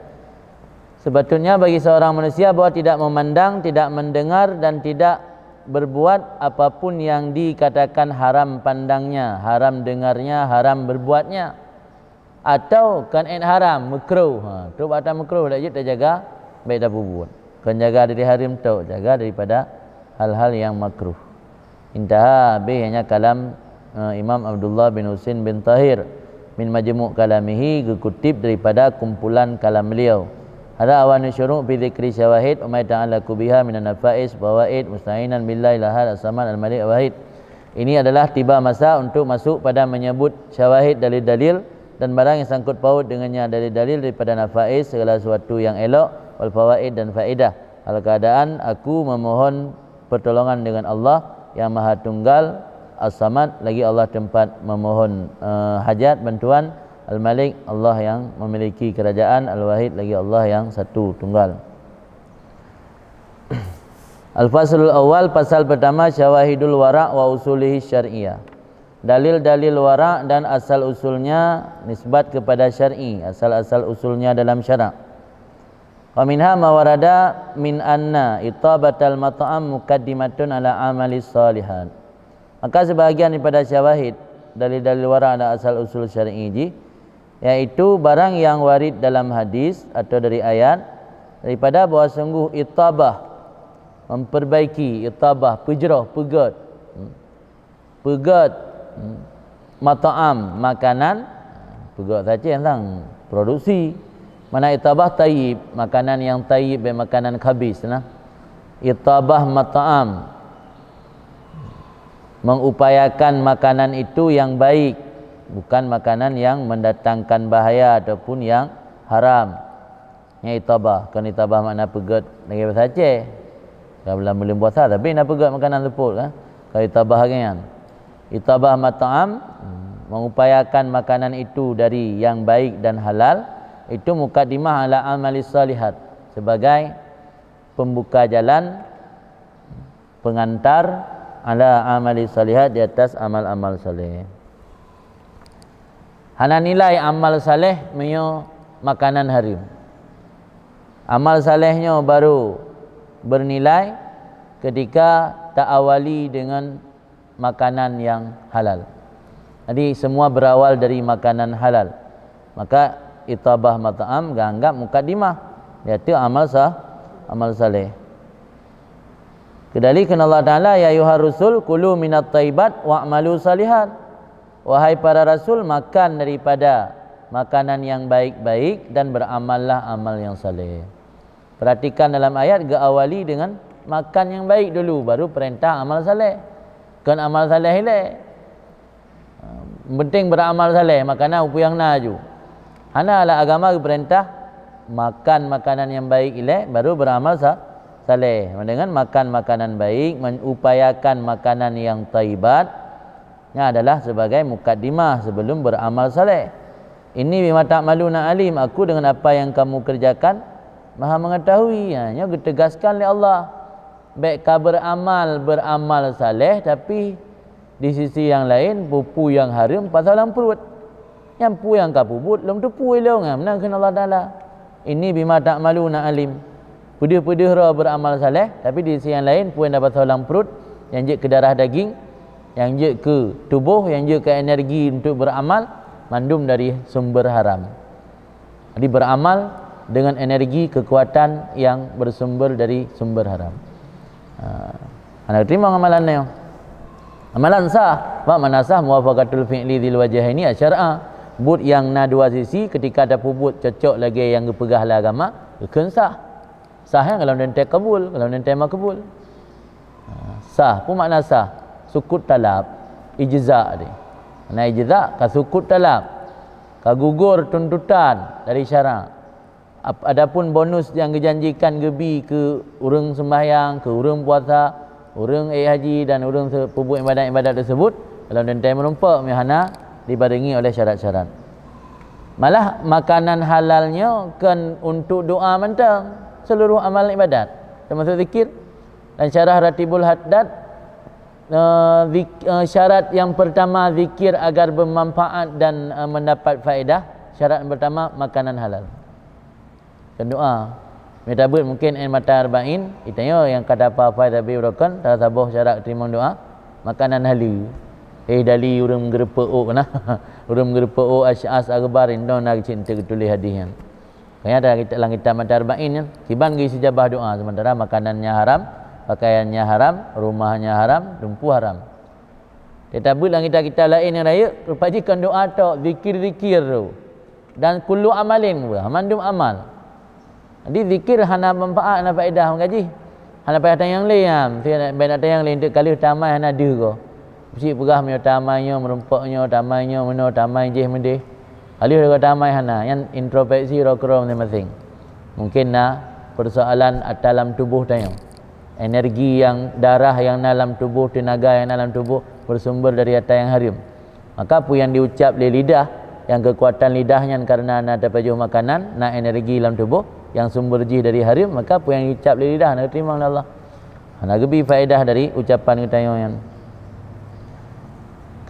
Sebetulnya bagi seorang manusia bahwa tidak memandang, tidak mendengar dan tidak berbuat apapun yang dikatakan haram pandangnya, haram dengarnya, haram berbuatnya. Atau kan en eh, haram, makruh. Ha, tu atau makruh dah jadi jaga baik dah bubuh. Kan jaga dari haram tu, jaga daripada hal-hal yang makruh. Intah hanya kalam uh, Imam Abdullah bin Husin bin Tahir min majmu' kalamihi Gekutip daripada kumpulan kalam beliau. Ada awan syuruk bi dzikri syawahid wa ma ta'ala ku biha minan nafa'is bawaid musta'inan billahi lahal asmal al malik wahid. Ini adalah tiba masa untuk masuk pada menyebut syawahid dari dalil dan barang yang sangkut paut dengannya dari dalil daripada nafa'is segala sesuatu yang elok wal fawaid dan faedah. Al keadaan aku memohon pertolongan dengan Allah yang Maha Tunggal As-Samad lagi Allah tempat memohon uh, hajat bantuan Al-Malik Allah yang memiliki kerajaan Al-Wahid lagi Allah yang satu tunggal Al-Fasl awal pasal pertama syawahidul wara' wa usulihi syariah Dalil-dalil wara' dan asal-usulnya nisbat kepada syar'i Asal-asal usulnya dalam syarak Wa minha mawarada min anna itabatal mata'am mukaddimatun ala amali salihan Maka sebahagian daripada syawahid dalil-dalil wara' dan asal-usul syar'i ini yaitu barang yang warid dalam hadis atau dari ayat daripada bahawa sungguh itabah memperbaiki itabah pejerah pegat hmm. pegat hmm. mataam makanan pegat saja tentang produksi mana itabah tayib makanan yang tayib dan makanan khabis nah itabah mataam mengupayakan makanan itu yang baik bukan makanan yang mendatangkan bahaya ataupun yang haram ni tabah kan tabah makna pegat lagi bahasa Aceh kalau belum belum puasa tapi nak pegat makanan leput kan ha? kalau tabah kan itabah mataam hmm, mengupayakan makanan itu dari yang baik dan halal itu mukadimah ala amalis salihat sebagai pembuka jalan pengantar ala amalis salihat di atas amal-amal salih Hana nilai amal saleh menyo makanan harim. Amal salehnya baru bernilai ketika tak awali dengan makanan yang halal. Jadi semua berawal dari makanan halal. Maka itabah mata'am ganggap mukadimah. Ya tu amal sah, amal saleh. Kedali kenal Allah Ta'ala Ya ayuhar rusul Kulu minat taibat Wa'malu salihat Wahai para rasul makan daripada makanan yang baik-baik dan beramallah amal yang saleh. Perhatikan dalam ayat awali dengan makan yang baik dulu baru perintah amal saleh. Kan amal saleh ile. Penting beramal saleh makanan upu yang naju. Hana ala agama perintah makan makanan yang baik ile baru beramal sah saleh dengan makan makanan baik mengupayakan makanan yang taibat ini adalah sebagai mukaddimah sebelum beramal saleh. Ini bima tak malu nak alim aku dengan apa yang kamu kerjakan. Maha mengetahui. Hanya ketegaskan oleh Allah. Baik kau beramal, beramal saleh tapi di sisi yang lain pupu yang harum pasal dalam perut. Yang pu yang kau pubut belum tupu ilung. Ha, menang kena Allah Ta'ala. Ini bima tak malu nak alim. Pudih-pudih roh beramal saleh tapi di sisi yang lain pu yang dapat salam perut yang jik ke darah daging yang je ke tubuh yang je ke energi untuk beramal mandum dari sumber haram jadi beramal dengan energi kekuatan yang bersumber dari sumber haram ha. anda terima amalan ni amalan sah wa mana sah muwafaqatul fi'li dil wajhaini asyara but yang na dua sisi ketika ada pubut cocok lagi yang pegah lah agama ke sah sah kan kalau nanti kabul kalau nanti makbul ha, sah pun makna sah sukut talab ijazah, ni Na ijazah, ke sukut talab ke gugur tuntutan dari syarak adapun bonus yang dijanjikan gebi ke urang sembahyang ke urang puasa urang air eh haji dan urang pebuat ibadat-ibadat tersebut dalam dentai merompak mihana dibarengi oleh syarat-syarat malah makanan halalnya kan untuk doa mentang seluruh amal ibadat termasuk zikir dan syarah ratibul haddad uh, uh, syarat yang pertama zikir agar bermanfaat dan uh, mendapat faedah syarat yang pertama makanan halal doa. metabut mungkin en mata arba'in itanya yang kata apa faedah tapi berokan dah sabuh syarat terima doa makanan halal eh dali urang gerepe o kena urang gerepe o asyas agbar indo nak cinta ketulih hadis yang kaya kita langit mata arba'in kiban gi sejabah doa sementara makanannya haram pakaiannya haram, rumahnya haram, lumpu haram. Tetapi langit kita lain yang raya, rupanya kandung atok, zikir-zikir tu. Dan kullu amalin pun, hamandum amal. Jadi zikir hana manfaat, hana faedah mengaji. Hana payah yang lain, ha. saya nak payah tayang lain, untuk kali utama hana ada ke. Mesti pegah punya utamanya, merumpaknya, utamanya, mana utamanya, jih mendih. Kali utama utamanya hana, yang introspeksi rokrom ni masing. Mungkin nak persoalan dalam tubuh tayang energi yang darah yang dalam tubuh tenaga yang dalam tubuh bersumber dari atas yang harim maka apa yang diucap oleh lidah yang kekuatan lidahnya kerana nak dapat jauh makanan nak energi dalam tubuh yang sumber jih dari harim maka apa yang diucap oleh lidah nak terima oleh Allah nak gebi faedah dari ucapan kita yang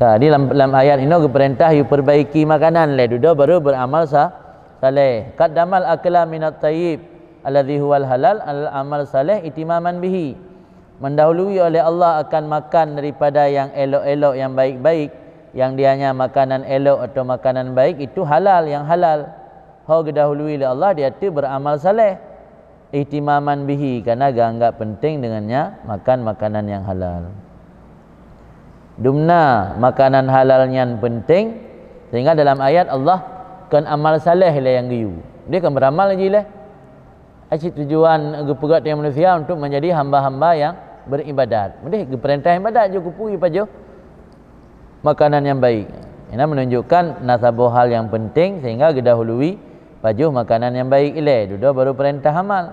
jadi dalam, dalam ayat ini ke perintah you perbaiki makanan le duduk baru beramal sah saleh kadamal akla minat tayyib alladhi huwal halal al amal saleh itimaman bihi mendahului oleh Allah akan makan daripada yang elok-elok yang baik-baik yang dianya makanan elok atau makanan baik itu halal yang halal Ho gedahului oleh Allah dia tu beramal saleh itimaman bihi karena anggap penting dengannya makan makanan yang halal dumna makanan halalnya penting sehingga dalam ayat Allah kan amal saleh lah yang giyu dia kan beramal lagi lah le. Aci tujuan gepugat yang manusia untuk menjadi hamba-hamba yang beribadat. Mudah perintah ibadat juga pergi pajo makanan yang baik. Ini menunjukkan nasabah hal yang penting sehingga gedahului pajo makanan yang baik ilai. Dudu baru perintah amal.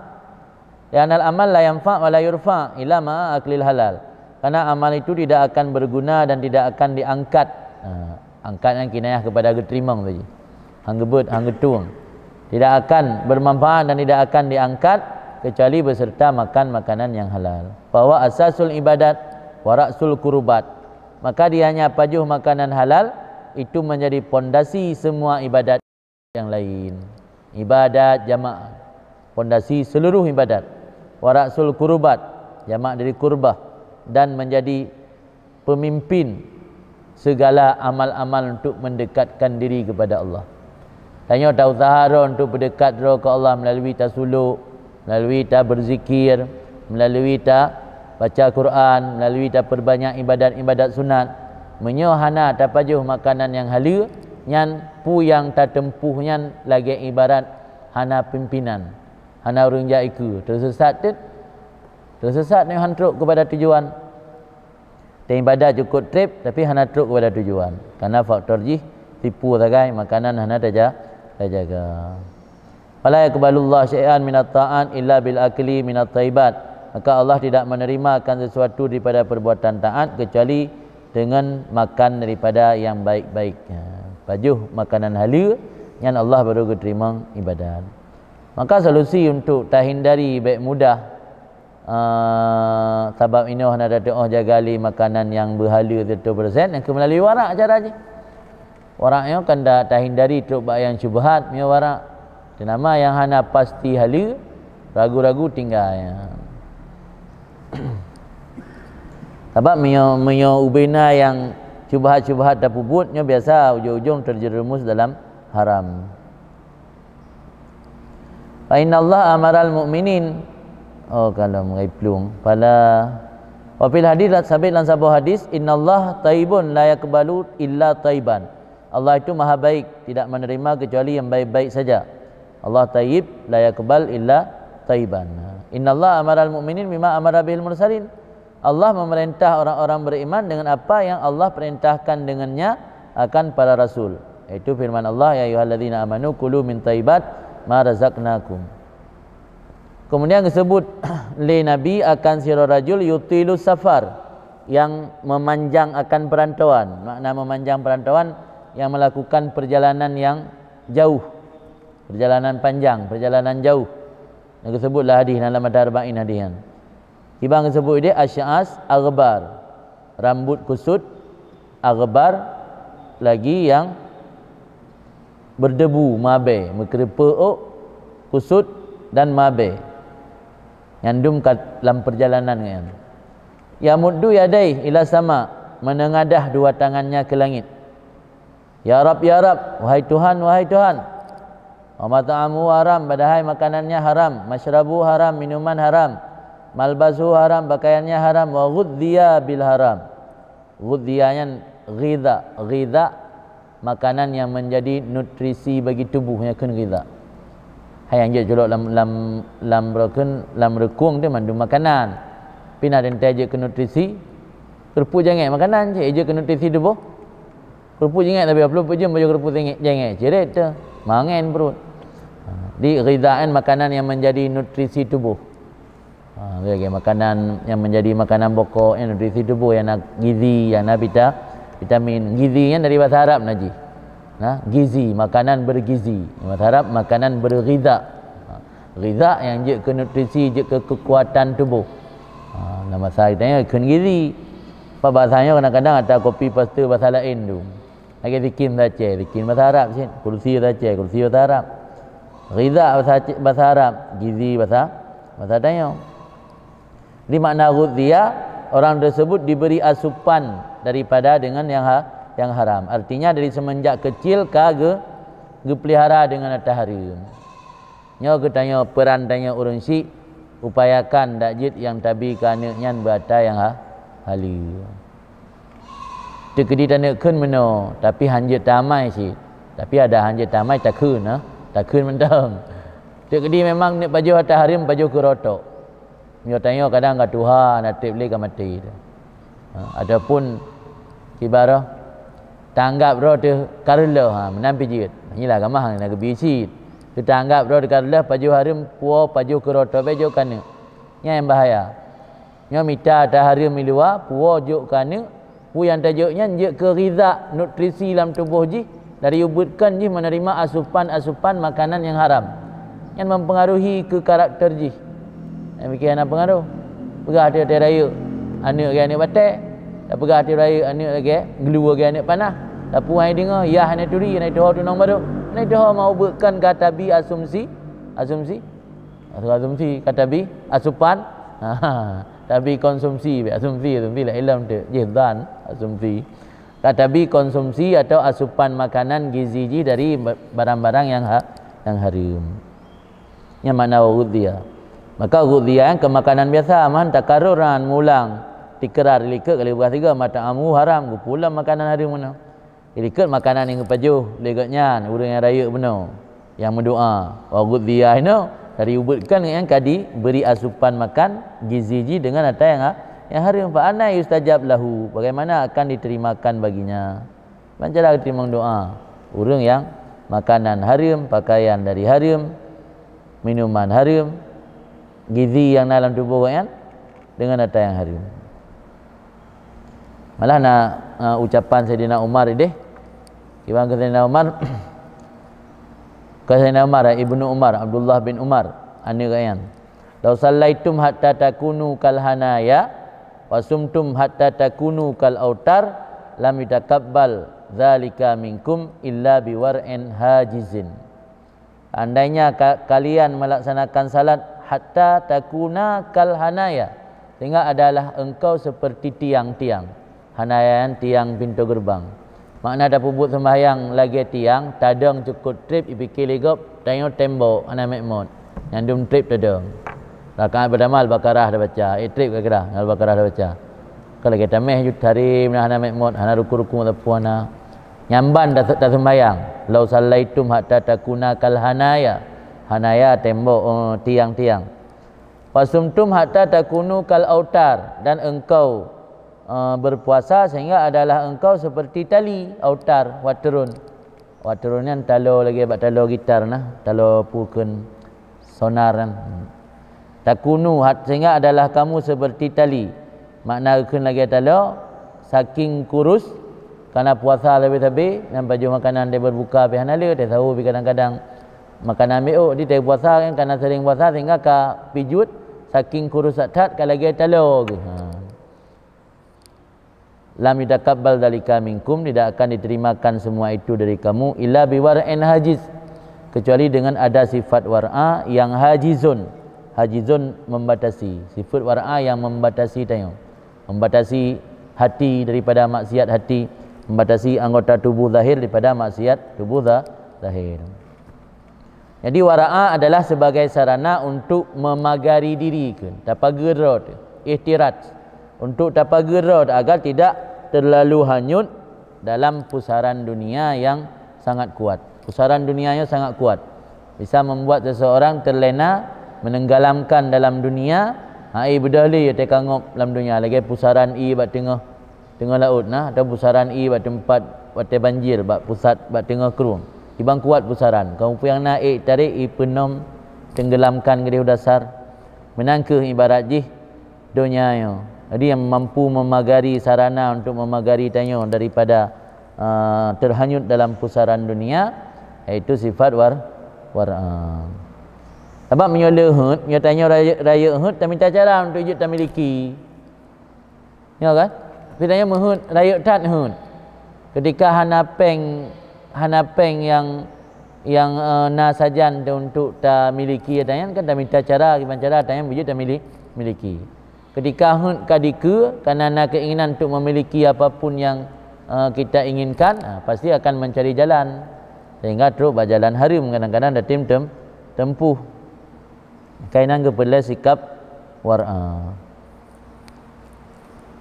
Ya anal amal la yanfa wa la yurfa ila ma aklil halal. Karena amal itu tidak akan berguna dan tidak akan diangkat. Ha, angkat yang kinayah kepada getrimang saja. Hanggebut, hanggetuang tidak akan bermanfaat dan tidak akan diangkat kecuali beserta makan makanan yang halal. Bahwa asasul ibadat waraksul kurubat. Maka dia hanya pajuh makanan halal itu menjadi pondasi semua ibadat yang lain. Ibadat jamak, pondasi seluruh ibadat. Waraksul kurubat jamak dari kurbah dan menjadi pemimpin segala amal-amal untuk mendekatkan diri kepada Allah. Tanya tahu zaharun tu berdekat roh ke Allah melalui tak suluk, melalui tak berzikir, melalui tak baca Quran, melalui tak perbanyak ibadat-ibadat sunat. Menyohana tak pajuh makanan yang halia, yang pu yang tak tempuhnya lagi ibarat hana pimpinan. Hana orang jaiku, tersesat tu. Tersesat ni han teruk kepada tujuan. Tak ibadat cukup trip, tapi hana teruk kepada tujuan. Karena faktor jih, tipu tak makanan hana tak jahat. Dia jaga. Wala yakbalullah syai'an min at-ta'an illa bil akli minat taibat Maka Allah tidak menerima akan sesuatu daripada perbuatan taat kecuali dengan makan daripada yang baik baiknya Bajuh makanan halia yang Allah baru terima ibadat. Maka solusi untuk terhindari baik mudah Uh, sebab ini orang ada tu oh makanan yang berhala tu tu yang melalui warak cara ni orang yang kan dah terhindari teruk bak yang cubahat, mi warak nama yang hana pasti hali ragu-ragu tinggal ya sebab mio mio ubena yang cubahat-cubahat dah puput nya biasa ujung-ujung terjerumus dalam haram fa inna Allah amaral mu'minin oh kalau mengiplung pala Wafil hadis sabit lan sabo hadis Allah taibun layak yaqbalu illa taiban Allah itu maha baik tidak menerima kecuali yang baik-baik saja Allah taib la yakbal illa taiban Inna Allah innallaha al mu'minin bima amara bil mursalin Allah memerintah orang-orang beriman dengan apa yang Allah perintahkan dengannya akan para rasul itu firman Allah ya ayyuhalladzina amanu kulu min taibat ma razaqnakum kemudian disebut li nabi akan sirar rajul yutilu safar yang memanjang akan perantauan makna memanjang perantauan yang melakukan perjalanan yang jauh perjalanan panjang perjalanan jauh yang disebutlah hadis dalam madarbain hadian kibang disebut dia asyas aghbar rambut kusut aghbar lagi yang berdebu mabe mekerpe oh, kusut dan mabe yang dum kat dalam perjalanan kan. yang muddu yadai ila sama menengadah dua tangannya ke langit Ya Rab, Ya Rab, Wahai Tuhan, Wahai Tuhan. Omata'amu haram, badahai makanannya haram, masyrabu haram, minuman haram, malbazu haram, pakaiannya haram, wa ghuddiya bil haram. Ghuddiya gida gida, makanan yang menjadi nutrisi bagi tubuhnya kena gida. Hai yang jadi lam lam lam rekun lam rekung dia mandu makanan. Pina dan tajuk ke nutrisi. Terpu jangan makanan je. Ejuk ke nutrisi dia boh. Perut jengat tapi apa lupa je baju keruput jengat jengat. Jerit tu. Mangan perut. Ha, di ridaan makanan yang menjadi nutrisi tubuh. Ha, dia makanan yang menjadi makanan pokok yang nutrisi tubuh yang nak gizi yang nak kita, vitamin gizi yang dari bahasa Arab naji. Nah, ha, gizi makanan bergizi. Bahasa Arab makanan berghiza. Ha, ghiza yang je ke nutrisi je ke kekuatan tubuh. Ha, nama saya tanya kan gizi. Apa bahasanya kadang-kadang ada kopi pasta bahasa lain tu. Agak dikin dah cek, dikin bahasa Arab sih. Kursi dah cek, kursi bahasa Arab. Giza bahasa bahasa Arab, gizi bahasa bahasa Dayo. Di makna ghudhiya orang tersebut diberi asupan daripada dengan yang ha, yang haram. Artinya dari semenjak kecil kage gepelihara dengan atahari. Nyo ketanya peran tanya urang si upayakan dakjit yang tabi ka anaknya berata yang ha, halia. ตึกดีตะเนื้อขึ้นมาโนตะพี่หันเยตาไม่สิตะพี่อาดาหันเยตาไม่ตะขึ้นนะตะขึ้นมันเติมตึกดีแม่งเนี่ยปัจจุบันตะฮาริมปัจจุบันโรโตมีอัตยอกระด้างกับตัวฮานาติบลีกับมาตีอาดาพุ่นกี่บาร์ร์ตั้งกับโรตุคาริลโลฮะมันนั่งพิจิตรนี่แหละก็มาหันนักบีชีตตั้งกับโรตุคาริลโลปัจจุบันริมพัวปัจจุบันโรโตเบจุกันเนี่ยนี่เป็นปัญหาเนี่ยมีตาตะฮาริมมีลูกว่าพัวจุกันเนี่ย Pu yang tajuknya je ke riza nutrisi dalam tubuh ji dari ubutkan ji menerima asupan-asupan makanan yang haram yang mempengaruhi ke karakter ji. Yang fikir ana pengaruh. Pegah dia teraya anak gani batek. Tak pegah dia raya anak lagi gelua gani anak panah. Tapi hai dengar ya ana turi ana doa tu nang baru. Ana doa mau kata bi asumsi asumsi asumsi kata bi asupan. Ha, ha, ha tapi konsumsi be asumsi asumsi lah ilam tu jizan asumsi tapi konsumsi atau asupan makanan gizi gizi dari barang-barang yang ha, yang harim yang mana wudhiya maka wudhiya yang makanan biasa aman takaruran mulang tikrar lika kali buka tiga mata amu haram pula makanan harim mana ilikut makanan yang pejuh legaknya urang yang raya benar yang berdoa warud dhiyah no dari ubutkan dengan kadi beri asupan makan gizi gizi dengan ada yang ah, yang hari empat anai ustajab lahu bagaimana akan diterimakan baginya macam lah terima doa urung yang makanan haram, pakaian dari haram, minuman haram, gizi yang dalam tubuh kan dengan ada yang haram. malah nak uh, ucapan Sayyidina Umar deh Ibang Sayyidina Umar Kasaina Umar eh, Ibnu Umar Abdullah bin Umar ani rayan Law sallaitum hatta takunu kal hanaya wasumtum hatta takunu kal autar lam yatakabbal zalika minkum illa biwar'in hajizin Andainya ka kalian melaksanakan salat hatta takuna kal hanaya sehingga adalah engkau seperti tiang-tiang hanayan tiang pintu gerbang Makna ada pebut sembahyang lagi tiang, tadang cukup trip ipikir ligop, tengok tembok anak mekmon. Yang dum trip tadang. Rakaat berdamal bakarah dah baca. Eh trip ke kira? Al bakarah dah baca. Kalau kita meh jut hari mana anak mekmon, ana ruku-ruku mata puana. Nyamban dah tak sembahyang. Lau salaitum hatta takuna kal Hanaya hanaya tembok oh, tiang-tiang. Pasumtum hatta takunu kal autar dan engkau Uh, berpuasa sehingga adalah engkau seperti tali autar waterun waterun yang talo lagi bak talo gitar nah talo pukun sonar kan hmm. takunu hat sehingga adalah kamu seperti tali makna kun lagi talo saking kurus karena puasa lebih tapi dan baju makanan dia berbuka pihak nali dia tahu kadang-kadang makan ambil oh dia puasa kan karena sering puasa sehingga ka pijut saking kurus tak kalau dia talo ke lam yadakabbal dalika minkum tidak akan diterimakan semua itu dari kamu illa biwar'in hajiz kecuali dengan ada sifat war'a yang hajizun hajizun membatasi sifat war'a yang membatasi tayo membatasi hati daripada maksiat hati membatasi anggota tubuh zahir daripada maksiat tubuh zahir jadi wara'a adalah sebagai sarana untuk memagari diri ke tapagerot ihtirat untuk dapat gerak agar tidak terlalu hanyut dalam pusaran dunia yang sangat kuat. Pusaran dunia dunianya sangat kuat. Bisa membuat seseorang terlena, menenggelamkan dalam dunia. Ha i bedali ya tekangok dalam dunia lagi pusaran i e bat tengah tengah laut nah atau pusaran i e bat tempat bat banjir bat pusat bat tengah kru. Ibang kuat pusaran. Kalau pun yang naik tarik i penom tenggelamkan ke dasar. Menangkuh ibarat jih dunia yang jadi yang mampu memagari sarana untuk memagari tanya daripada uh, terhanyut dalam pusaran dunia iaitu sifat war war. Apa uh. menyole hut, dia tanya raya, raya hut tapi tak cara untuk dia tak miliki. Ya kan? Dia tanya mehut raya tat hut. Ketika hanapeng hanapeng yang yang uh, nasajan untuk tak miliki dia tanya kan tak minta cara gimana cara tanya wujud tak miliki ketika hut kadika kerana ada keinginan untuk memiliki apapun yang uh, kita inginkan uh, pasti akan mencari jalan sehingga teruk berjalan hari, kadang-kadang ada tim tem tempuh kainan kepada sikap war'a uh.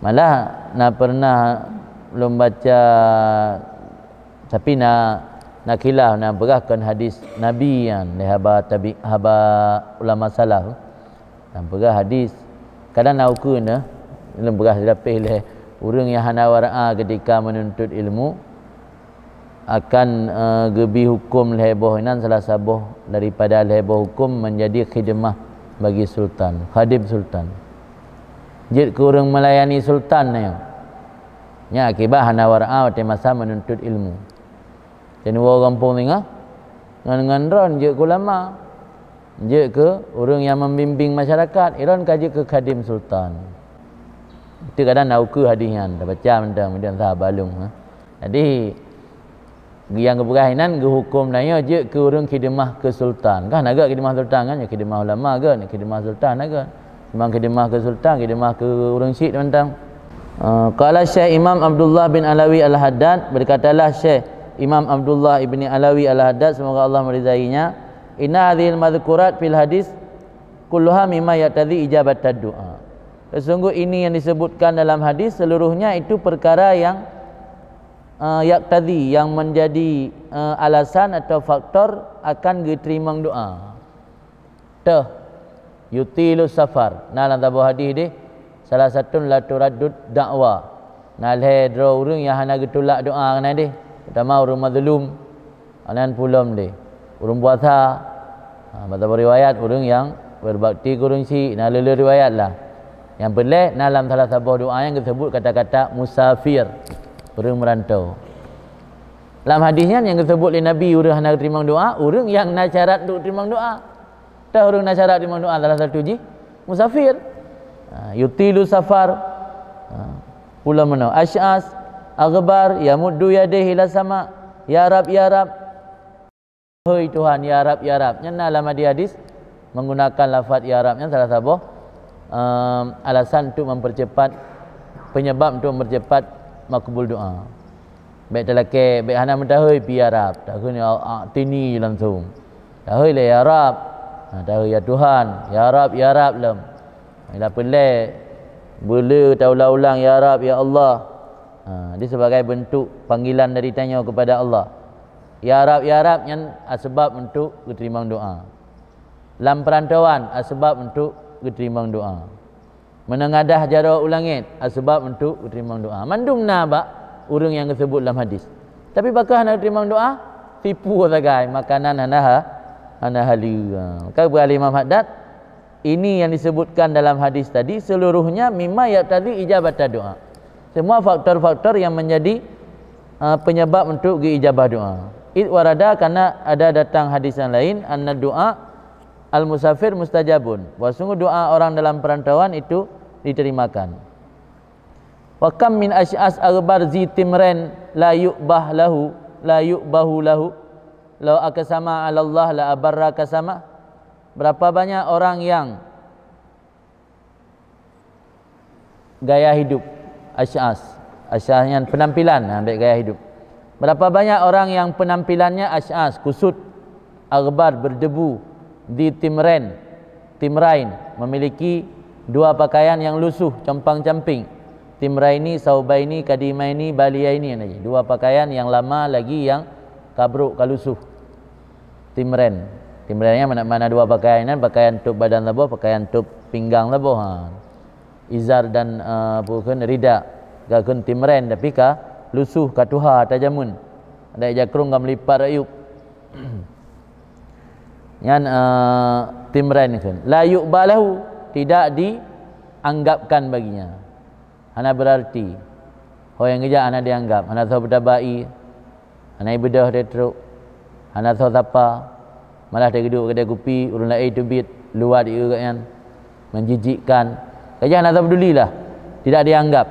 malah nak pernah belum baca tapi nak nakilah nak berahkan hadis nabi yang lehaba tabi haba ulama salah nak berah hadis kadang nak ukur ni ilmu beras dapih leh orang yang hana ah, ketika menuntut ilmu akan uh, gebi hukum leh boh inan salah saboh daripada leh boh hukum menjadi khidmah bagi sultan khadim sultan jid kurang melayani sultan ni ni ya, akibat hana wara'a ah, waktu masa menuntut ilmu jadi orang pun tengah ngan dengan ron je ulama' je ke orang yang membimbing masyarakat iron kaji ke kadim sultan itu kadang nak uku hadihan dah baca benda kemudian sah balung ha? jadi yang keberahinan ke hukum nanya je ke orang kidemah ke sultan kan naga kidemah sultan kan ya, kidemah ulama ke kan? kidemah sultan naga memang kidemah ke sultan kidemah ke orang syik teman-teman ha, Qala Syekh Imam Abdullah bin Alawi al hadad berkatalah Syekh Imam Abdullah ibni Alawi al hadad semoga Allah merizainya Inna adhil madhukurat fil hadis Kulluha mimma yatadhi ijabat tad-du'a Sesungguh ini yang disebutkan dalam hadis Seluruhnya itu perkara yang uh, Yaktadhi Yang menjadi uh, alasan atau faktor Akan diterima doa Tuh Yutilu safar Nah dalam tabu hadis ini Salah satu laturadud dakwa Nalai draw urung yang hana getulak doa Kena ini Pertama urung madhulum Anan pulam dia urung puasa ha, mata riwayat urung yang berbakti kurung si nalalu riwayat lah yang boleh dalam salah satu doa yang disebut kata-kata musafir urung merantau dalam hadisnya yang disebut oleh Nabi urung nak terima doa urung yang nasyarat untuk terima doa tak urung nasyarat terima doa salah satu ji musafir ha, yutilu safar ha, pula mana asyas Aghbar yamuddu yadihi ila sama ya rab ya rab Hei Tuhan, Ya Rab, Ya Rab. Yang dalam hadis menggunakan lafadz Ya Rab. Yang salah satu um, alasan untuk mempercepat, penyebab untuk mempercepat makbul doa. Baik telah ke, baik hana minta hei Ya Rab. Tak kena aktini ah, ah, langsung. Tak hei lah Ya Rab. Ha, tak Ya Tuhan, Ya Rab, Ya Rab lah. Bila pelik, bila tak ulang-ulang Ya Rab, Ya Allah. Ha, dia sebagai bentuk panggilan dari tanya kepada Allah. Ya Arab, Ya Arab yang sebab untuk keterima doa. Lam perantauan sebab untuk keterima doa. Menengadah jarak ulangit sebab untuk keterima doa. Mandumna ba urung yang disebut dalam hadis. Tapi bakah nak keterima doa? Tipu sagai makanan hanaha hanaha liga. Kau berali Imam Haddad ini yang disebutkan dalam hadis tadi seluruhnya mimma ya tadi ijabat doa. Semua faktor-faktor yang menjadi uh, penyebab untuk ijabah doa id warada karena ada datang hadis yang lain anna doa al musafir mustajabun bahwa sungguh doa orang dalam perantauan itu diterimakan wa kam min asyas aghbar zi timren la yubah lahu la yubahu lahu law akasama ala Allah la abarra kasama berapa banyak orang yang gaya hidup asyas asyas yang penampilan ambil gaya hidup Berapa banyak orang yang penampilannya asyas, kusut, agbar, berdebu di timren, timrain memiliki dua pakaian yang lusuh, compang-camping. Timraini, Saubaini, Kadimaini, Baliaini ini. Dua pakaian yang lama lagi yang kabruk, kalusuh. Timren. Timrennya mana-mana dua pakaian ini. Eh? Pakaian tub badan lebuh, pakaian tub pinggang lebuh. Ha. Izar dan uh, Rida. Gakun timren. Tapi kah? lusuh kat tuha tajamun dai jakrung gam kan lipat rayuk yan uh, eh, timran kan la yuqbalahu tidak dianggapkan baginya ana berarti ho yang ngeja ana dianggap ana so bedabai ana ibedah dia teruk ana so siapa malah dia geduk kedai kopi urun lai eh, tu bit luar dia kan menjijikkan kerja ana so pedulilah tidak dianggap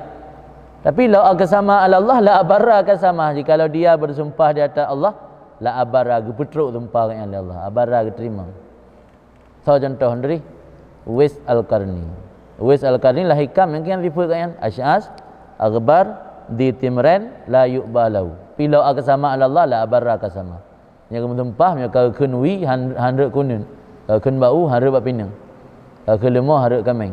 tapi la akasama ala Allah la abara akasama. Jikalau dia bersumpah di atas Allah, la abara gepetruk sumpah yang Allah. Abara terima. So contoh sendiri Wis Al-Qarni. Wis Al-Qarni lah hikam yang kian sifat kian Asy'as Aghbar di Timren la yubalau. Pilau akasama ala Allah la abara akasama. Yang bersumpah yang kau kenui hendak kunun. Kau kenbau hendak bapinang. Kau kelemah hendak kameng.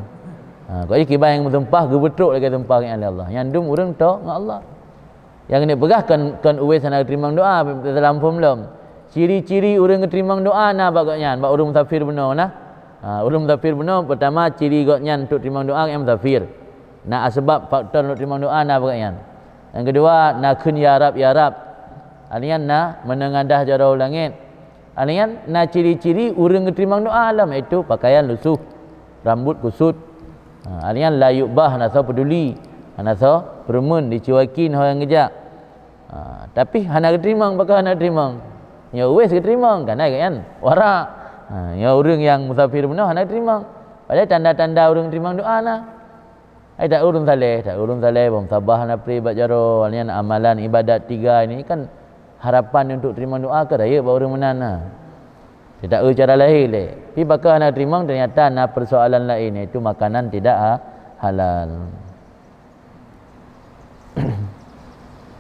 Ha, kau je kibar yang tempah, gue betul lagi tempah dengan Allah. Yang dum urang tau dengan Allah. Yang ni pegah kan kan uwe sana terima doa dalam form belum. Ciri-ciri urang terima doa nah bagaknya, bak urang musafir benar nah. Ha, urang musafir benar pertama ciri gaknya untuk terima doa yang musafir. Nak sebab faktor untuk terima doa nah bagaknya. Yang kedua nak kun ya rab ya rab. Alian nah menengadah jarau langit. Alian nak ciri-ciri urang terima doa dalam itu pakaian lusuh, rambut kusut, Ha, layuk bah, yubah nasa peduli Nasa permun dicuakin orang kejap ha, Tapi hana terima Bakal hana keterima Ya uwes keterima kan ada kan, kan Warak ha, Ya orang yang musafir pun hana terima. Padahal tanda-tanda orang terima doa lah Ay, eh, tak urun saleh, tak urun saleh, bom sabah nak pray buat jaruh, amalan ibadat tiga ini kan harapan untuk terima doa ke raya baru menang lah. Dia tak ada cara lahir leh pi baka ana terima ternyata ana persoalan lain itu makanan tidak ha, halal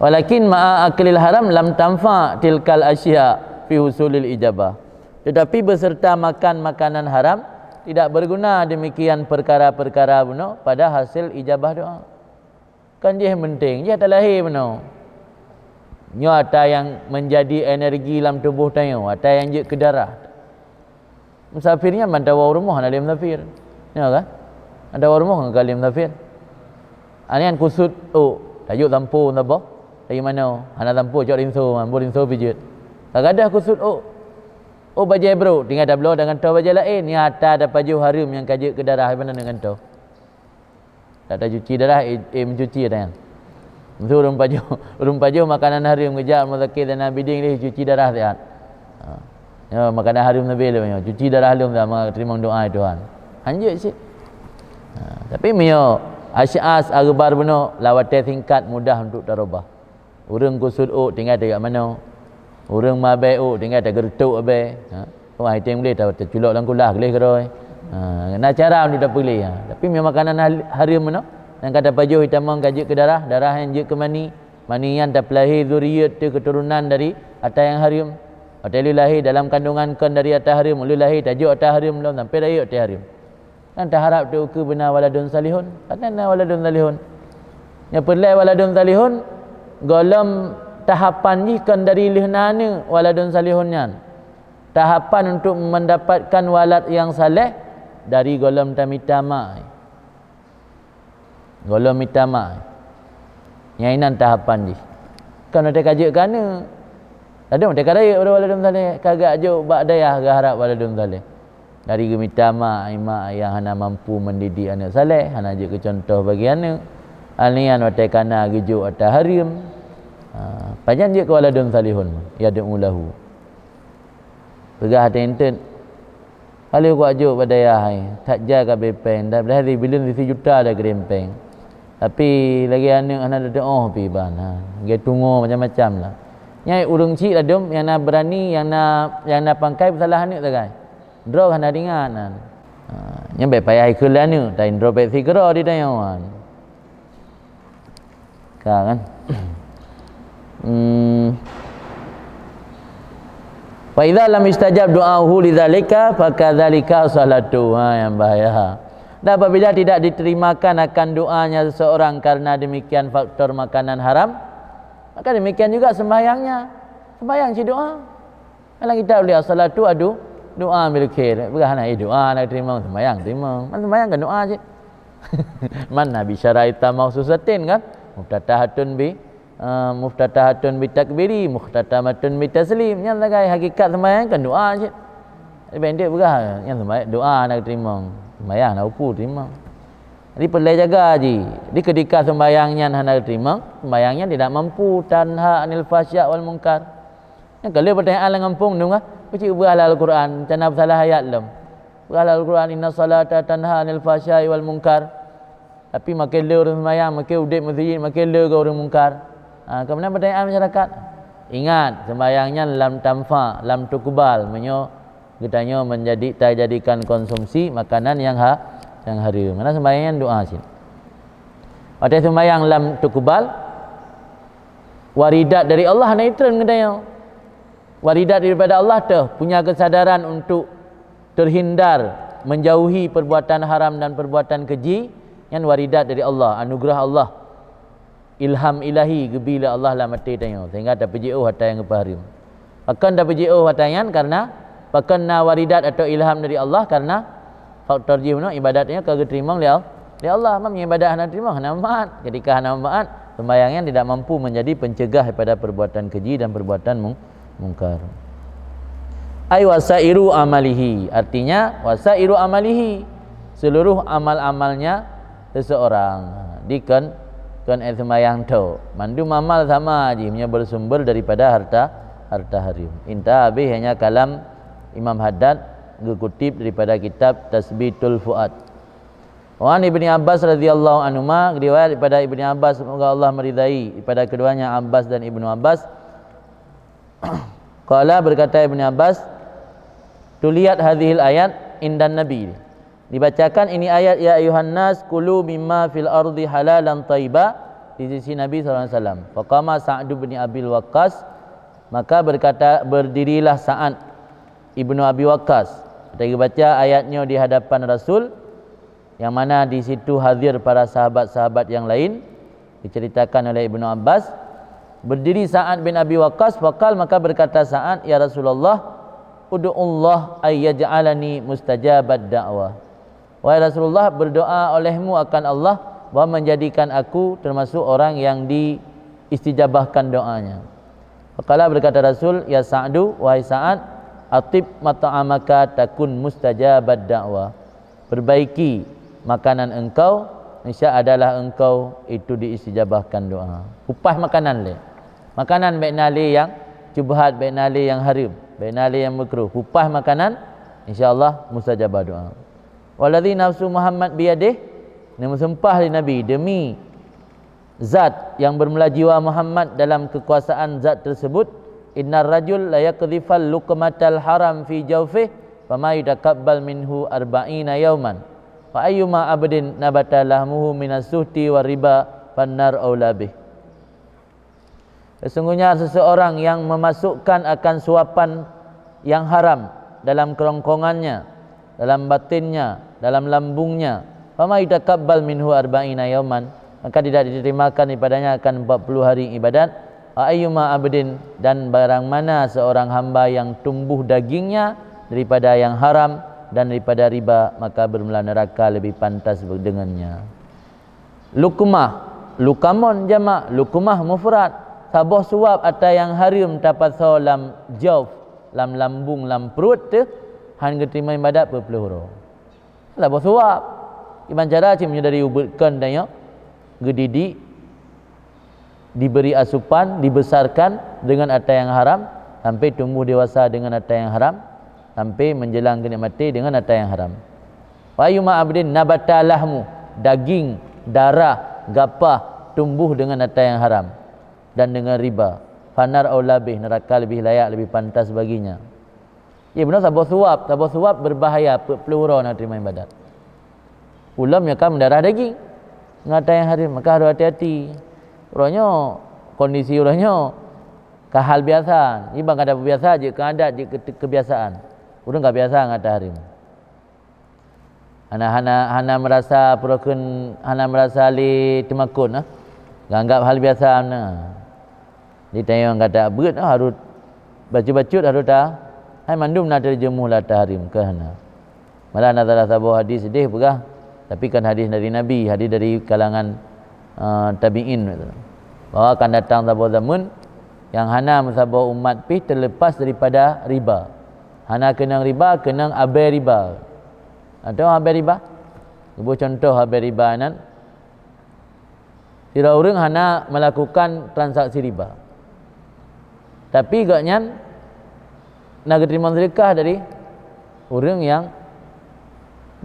walakin ma'a aklil haram lam tanfa tilkal asya fi husulil ijabah tetapi beserta makan makanan haram tidak berguna demikian perkara-perkara bunuh pada hasil ijabah doa kan dia penting dia tak lahir mano nyo ada yang menjadi energi dalam tubuh tayo ada yang jadi ke darah musafir ni kan mantau orang rumah nak lem musafir ni apa ada orang rumah nak lem musafir ani ah, an kusut oh tajuk tampu nabo lagi mana ana ah, tampu jok rinso mambo ah, rinso pijit tak ada kusut oh oh bajai bro tinggal dah dengan tau bajai lain ni ada ada baju harim yang kaje ke darah mana dengan tau tak ada cuci darah eh, eh mencuci dah yang Mesti rumpa jauh, rumpa jauh makanan harim kejar, mazakir dan ni cuci darah sihat. Ya, makan hari pun lebih lebih. Cuci darah halum dah mak terima doa itu kan. Hanjut sih. Ha, tapi mio asyas agbar beno lawat teh tingkat mudah untuk darubah. Urang kusut o tinggal dekat mana? Urang mabe o tinggal dekat gerutuk abe. Ha. Oh, ai tem boleh dapat terculok dalam kulah boleh keroi. Ha, nak cara untuk dapat boleh. Ha. Tapi mio makanan harium mana? Yang kata baju hitam gajik ke darah, darah yang jik ke mani, mani yang tak pelahir zuriat keturunan dari atas yang harium. Hotel lahir dalam kandungan kan dari at-tahrim, ulil lahir tajuk at-tahrim belum sampai dari at-tahrim. Kan tak harap tu ke benar waladun salihun? Kata nak waladun salihun. Ya perlai waladun salihun golom tahapan ni kan dari lihnana waladun salihunnya. Tahapan untuk mendapatkan walad yang saleh dari golom tamitama. Golom mitama. Yang inan tahapan ni. Kan ada kajik kana ada macam kadai pada wala dum tali kagak jo bak daya ah harap wala dum Dari geminta ma ima ayah hana mampu mendidik anak saleh, hana jo ke contoh bagi anak. Alian wate kana gejo ada harim. Ha, panjang je ke wala dum ya de ulahu. Pegah tenten. Ali ku ajo pada ya hai. Ah, tak jaga bepeng dah berhari bilion di juta ada grempeng. Tapi lagi anak hana de oh pi bana. Ha. Ge macam-macam lah. Yang urung cik lah dum yang nak berani yang nak yang nak pangkai kesalahan ni tak kan? Draw kan ringan kan. Ha, yang baik payah ikut lah ni. Tak draw baik segera di dalam yang kan. Kan kan. hmm. Wa idza lam yustajab du'ahu lidzalika fa kadzalika salatu ha yang bahaya. Ha. Dan apabila tidak diterimakan akan doanya seseorang karena demikian faktor makanan haram, Maka demikian juga sembahyangnya. Sembahyang si doa. Kalau kita boleh salat tu adu doa ambil khair. Bukan hanya eh, doa nak terima sembahyang terima. Mana sembahyang kan doa je. Man nabi syaraita maususatin kan? Muftatahatun bi uh, eh, muftatahatun bi takbiri, muftatahatun bi taslim. Yang lagi hakikat sembahyang kan doa je. Bendek bukan yang sembahyang doa nak terima. Sembahyang nak upu terima. Jadi perlu jaga haji. Di kedika sembayangnya hendak nak terima, sembayangnya tidak mampu tanha anil fasyak wal mungkar. Yang kali bertanya dengan pung dengar, kecik buah Al-Quran, tanah salah ayat lem. Buah Al-Quran, inna salata tanha anil fasyak wal mungkar. Tapi makin le orang sembayang, makin udik masjid, makin le ke orang mungkar. Ha, kemudian bertanya masyarakat. Ingat, sembayangnya lam tamfa, lam tukubal. Menyo, kita menjadi, tak jadikan konsumsi makanan yang hak yang hari mana sembahyang doa sin Ada sembahyang lam tukubal waridat dari Allah naitran ngedaya waridat daripada Allah tu punya kesadaran untuk terhindar menjauhi perbuatan haram dan perbuatan keji yang waridat dari Allah anugerah Allah ilham ilahi gebila Allah lah mati tanya sehingga tak pergi oh hatta yang keparim akan tak pergi oh hatta yang karena pakan waridat atau ilham dari Allah karena faktor jiwa no, ibadatnya kalau terima dia Ya Allah, mam ibadah hana terima hana mat. Ketika hana mat, sembahyangan tidak mampu menjadi pencegah kepada perbuatan keji dan perbuatan mung mungkar. Ai wasairu amalihi. Artinya wasairu amalihi. Seluruh amal-amalnya seseorang. Dikon kon eh sembahyang tu. Mandu amal sama jimnya bersumber daripada harta harta harim. Inta abih hanya kalam Imam Haddad kutip daripada kitab Tasbitul Fuad. Wan Ibni Abbas radhiyallahu anhu ma riwayat daripada Ibni Abbas semoga Allah meridai daripada keduanya Abbas dan Ibnu Abbas. Qala berkata Ibni Abbas tu lihat hadhil ayat indan nabi. Dibacakan ini ayat ya ayuhan nas kulu mimma fil ardi halalan tayyiba di sisi Nabi SAW. Faqama Sa'ad bin Abi Waqqas maka berkata berdirilah Sa'ad ibnu Abi Waqqas Tadi baca ayatnya di hadapan Rasul yang mana di situ hadir para sahabat-sahabat yang lain diceritakan oleh Ibnu Abbas berdiri Sa'ad bin Abi Waqqas faqal maka berkata Sa'ad ya Rasulullah ud'ullah ayyaj'alani mustajabat da'wah wahai Rasulullah berdoa olehmu akan Allah bahawa menjadikan aku termasuk orang yang diistijabahkan doanya Fakala berkata Rasul ya Saadu, wahai Sa'ad atib mata'amaka takun mustajabat da'wah perbaiki makanan engkau insya adalah engkau itu diistijabahkan doa upah makanan le makanan baik nali yang cubahat baik nali yang harim baik nali yang makruh upah makanan insyaallah mustajab doa walazi nafsu muhammad biadih ni sempah di nabi demi zat yang bermula jiwa muhammad dalam kekuasaan zat tersebut Innar rajul la yaqdhifal luqmatal haram fi jawfihi fama yatakabbal minhu arba'ina yawman. Fa ayyuma abdin nabata lahmuhu minaz zuhti war riba fannar aula Sesungguhnya seseorang yang memasukkan akan suapan yang haram dalam kerongkongannya, dalam batinnya, dalam lambungnya, fama yatakabbal minhu arba'ina yawman maka tidak diterimakan ibadahnya akan 40 hari ibadat ayyuma abdin dan barang mana seorang hamba yang tumbuh dagingnya daripada yang haram dan daripada riba maka bermula neraka lebih pantas dengannya Lukumah, lukamon jamak Lukumah mufrad sabah suap atau yang harim tapat salam jauf lam lambung lam perut tu han geterima ibadat berpuluh lah bos suap iman cara cim menyedari ubutkan dan ya gedidik diberi asupan, dibesarkan dengan harta yang haram sampai tumbuh dewasa dengan harta yang haram sampai menjelang kena mati dengan harta yang haram. Wa yuma abdin nabatalahmu daging, darah, gapah tumbuh dengan harta yang haram dan dengan riba. Fanar au labih neraka lebih layak lebih pantas baginya. Ya benar sabo suap, sabo suap berbahaya peluru nak terima ibadat. Ulam yang kamu darah daging. Ngata yang hari maka harus hati-hati. Uranya kondisi uranya kehal hal biasa. Ibang ada biasa aja, ke ada kebiasaan. Urang enggak biasa ada harim. Hana hana hana merasa perokun hana merasa li temakun ah. Eh? Anggap hal biasa mana. Di tayo enggak ada berat eh? Lah harus baca-bacut harus dah. Hai mandum nak dari jemuh lah tahrim ke hana. Malah nak salah sabuh hadis sedih pegah. Tapi kan hadis dari Nabi, hadis dari kalangan uh, tabi'in gitu. Bahawa akan datang sabar zaman yang hana musabah umat pih terlepas daripada riba. Hana kena riba, kena abai riba. Atau ah, abai riba? Ibu contoh abai riba nan. Tidak orang hana melakukan transaksi riba. Tapi gaknya nak terima sedekah dari orang yang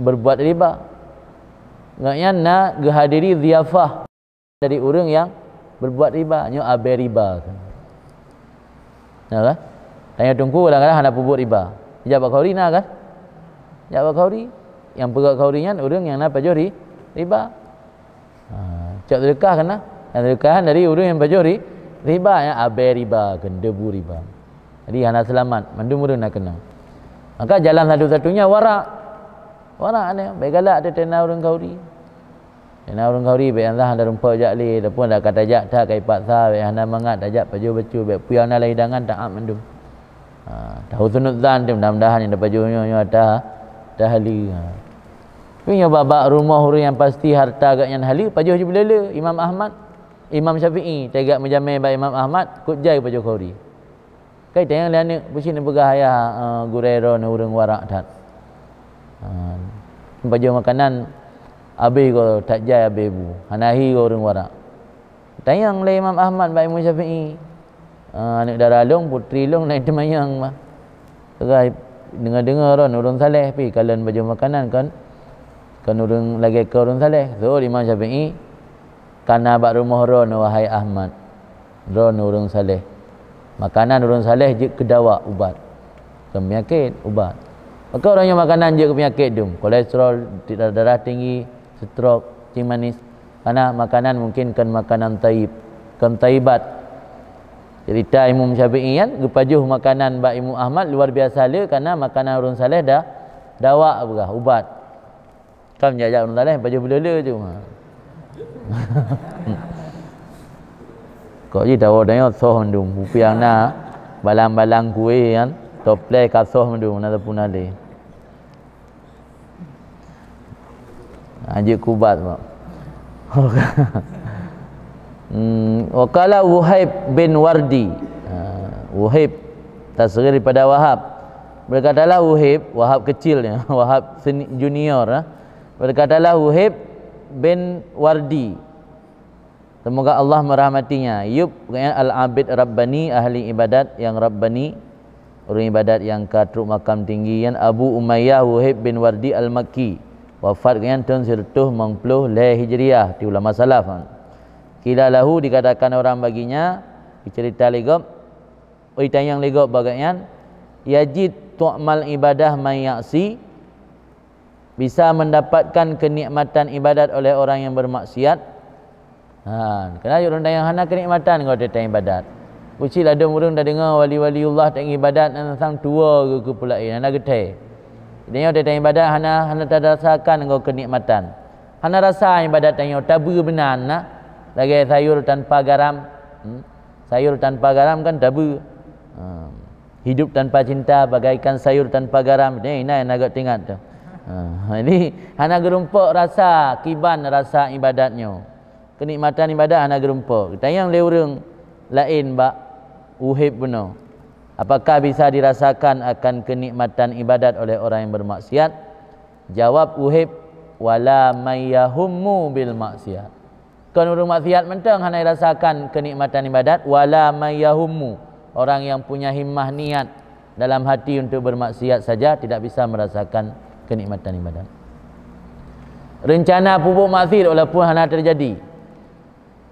berbuat riba. Gaknya nak kehadiri ziafah dari orang yang berbuat riba nyo abe riba kan tanya tungku lah kan hendak berbuat riba jawab kau ri kan jawab kau ri yang pegak kau ri orang yang nak pajori riba ha, cak sedekah kan yang sedekah dari orang yang pajori riba yang abe riba gendebu riba jadi hendak selamat mandu muru nak kenal. maka jalan satu-satunya Warak wara ane begalak ada tenau orang kau ri Ina urung kauri be anda hendak rumpa jali, tapi anda kata jak tak kai paksa be anda mangat jak paju baju be puyau na lagi dengan tak am mendum. Ha, tahu sunut zan tim dah mendahan yang dapat jumpa nyonya ada dah hali. Ha. Punya bapa rumah huru yang pasti harta agaknya hali. Paju hujib lele Imam Ahmad, Imam Syafi'i tegak menjamai bapa Imam Ahmad kujai paju kauri. Kau itu yang lain pusing nampak ayah ha, gurero nurung warak dan uh, baju makanan Habis ko tak jaya habis bu. Hanahi kau orang warak. yang le lah Imam Ahmad bagi Imam Syafi'i. Uh, anak darah long, putri long naik mah. Terus dengar-dengar orang orang saleh pergi kalian baju makanan kan. Kan orang lagi ke orang saleh. So Imam Syafi'i. karena bak rumah orang wahai Ahmad. Orang orang saleh. Makanan orang saleh je kedawa ubat. Kan penyakit ubat. Maka orang yang makanan je ke penyakit dia. Kolesterol, darah tinggi stroke, cing manis. Karena makanan mungkin kan makanan taib, kan taibat. Jadi dah imam syafi'i kan, gepajuh makanan Mbak Imam Ahmad luar biasa dia karena makanan Urun Saleh dah dawak apa ubat. Kan jajak Urun Saleh, gepajuh belala tu. Kau ha. je dawak dah yang soh mendung, upiang nak balang-balang kuih kan, toplek kasoh mendung, nak tepun alih. Haji Kubat mak. hmm, Wakala Wuhaib bin Wardi uh, Wuhaib Tersegir daripada Wahab Berkatalah Wuhaib Wahab kecilnya Wahab junior uh, ha. Berkatalah Wuhaib bin Wardi Semoga Allah merahmatinya Yub Al-Abid Rabbani Ahli ibadat yang Rabbani Orang ibadat yang katruk makam tinggi Yang Abu Umayyah Wuhaib bin Wardi Al-Makki wafat kian tahun 150 leh hijriah di ulama salaf Kila lahu dikatakan orang baginya cerita ligop Uitan yang ligop bagaian Yajid tu'mal ibadah mayaksi Bisa mendapatkan kenikmatan ibadat oleh orang yang bermaksiat ha, Kena orang yang hana kenikmatan kau tetap ibadat Kucil lah ada murung dah dengar wali-wali Allah tak ibadat Nanti sang tua ke pula ini Nanti ketai ini ada tanya ibadat hana hana tak rasakan engkau kenikmatan. Hana rasa ibadat tanya oh, tabu benar nak. Lagi sayur tanpa garam. Hmm? Sayur tanpa garam kan tabu. Hmm. Hidup tanpa cinta bagaikan sayur tanpa garam. Ini eh, nak nak tengok tu. Hmm. Ini hana gerumpuk rasa kiban rasa ibadatnya. Kenikmatan ibadat hana gerumpuk. Tanya yang leureng lain bak uhib benar. Apakah bisa dirasakan akan kenikmatan ibadat oleh orang yang bermaksiat? Jawab Uhib, wala mayyahummu bil maksiat. Kan urung maksiat mentang hanai rasakan kenikmatan ibadat wala mayyahummu. Orang yang punya himmah niat dalam hati untuk bermaksiat saja tidak bisa merasakan kenikmatan ibadat. Rencana pupuk maksiat walaupun hanya terjadi.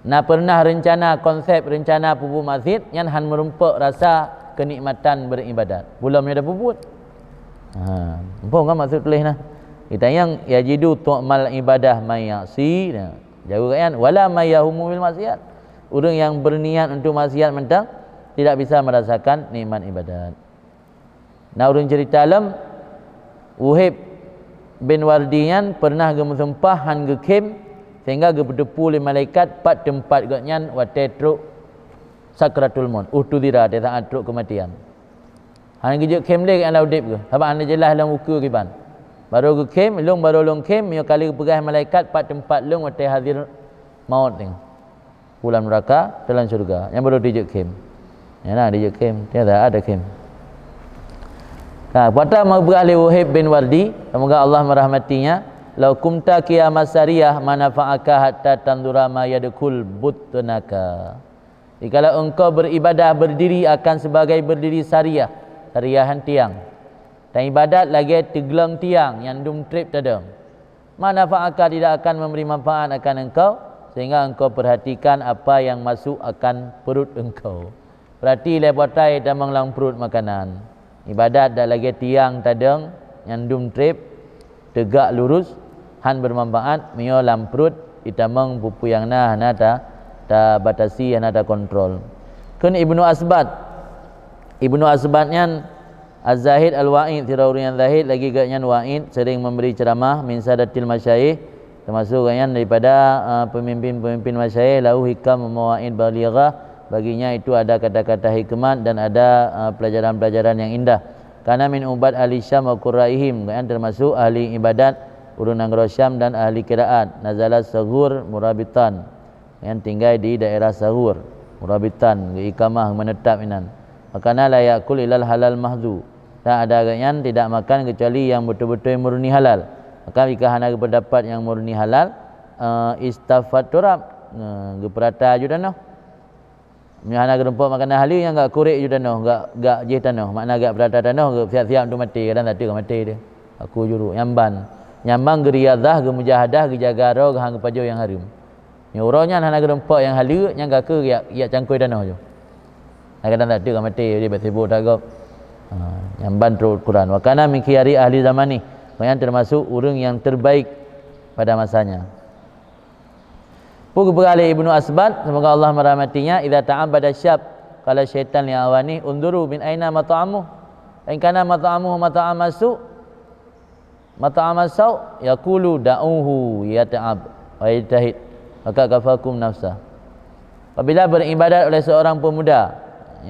Nah pernah rencana konsep rencana pupuk maksiat yang han merumpak rasa kenikmatan beribadat. Bulan ni ada bubut. Ha, apa kan maksud tulis nah? Kita yang yajidu tu'mal ibadah mayasi. Ha, jaga kan wala mayahumu bil maksiat. Orang yang berniat untuk maksiat mentang tidak bisa merasakan nikmat ibadat. Nah, orang cerita alam Uhib bin Wardiyan pernah ke musumpah han ke kem sehingga ke berdepu malaikat pat tempat gaknyan watetruk sakratul maut utu dira dia tak atruk kematian Han gejo kem le ala udip ke apa anda jelas dalam uku ke ban baru ke kem long baru long kem yo kali pegah malaikat pat tempat long ate hadir maut ni pulang neraka dalam syurga yang baru dijek kem ya nah dijek kem dia tak ada kem Nah, pada mau berahli Wahib bin Wardi, semoga Allah merahmatinya. Laukum ta kiamat syariah manafa'aka hatta tandura ma yadkul butnaka. Jikalau engkau beribadah berdiri akan sebagai berdiri syariah Syariahan tiang Dan ibadat lagi tegelang tiang yang dum trip tada Manfaat tidak akan memberi manfaat akan engkau Sehingga engkau perhatikan apa yang masuk akan perut engkau Berarti lewat lepotai dan menglang perut makanan Ibadat dah lagi tiang tadang Yang dum trip Tegak lurus Han bermanfaat Mio lam perut Ita meng pupu yang nah nata ada batasi dan ada kontrol kun ibnu asbad ibnu asbadnya az-zahid al-wa'id tirawri yang zahid lagi gaknya wa'id sering memberi ceramah min sadatil masyayikh termasuk gaknya daripada uh, pemimpin-pemimpin masyayikh lahu hikam mawaid balighah baginya itu ada kata-kata hikmat dan ada uh, pelajaran-pelajaran yang indah karena min ubad ahli syam wa quraihim gaknya termasuk ahli ibadat urunan rosyam dan ahli kiraat nazalat sagur murabitan yang tinggal di daerah Sahur, Murabitan, Ikamah, Menetap Inan. Makanan layakul ilal halal mahzu. Tak ada orang yang tidak makan kecuali yang betul-betul murni halal. Maka jika hanya berdapat yang murni halal, uh, eh, istafat turab, uh, eh, geperata juga noh. Mereka hanya gerumpuk makanan hal yang tidak kurik juga noh, tidak tidak jih tanah. Makna tidak berata tanah, siap-siap untuk mati. Kadang tak tiga mati dia. Aku juru, nyamban. Nyamban geriadah, gemujahadah, gejagaro, gehang kepajau yang harim. Ni orangnya anak nak kena yang hala yang gaka ya ya cangkoi dana jo. Nak kena tak dia mati dia bersibuk dago. Ha yang bantu Quran. Wa kana min ahli zaman ni. Yang termasuk orang yang terbaik pada masanya. Pukul berkali Ibnu Asbad semoga Allah merahmatinya Ida ta'am pada syab kalau syaitan yang awani unduru bin aina mata'amu. In kana mata'amu mata'am masuk mata'am masau yaqulu da'uhu ya ta'ab. Wa yatahid Maka kafakum nafsa. Apabila beribadat oleh seorang pemuda,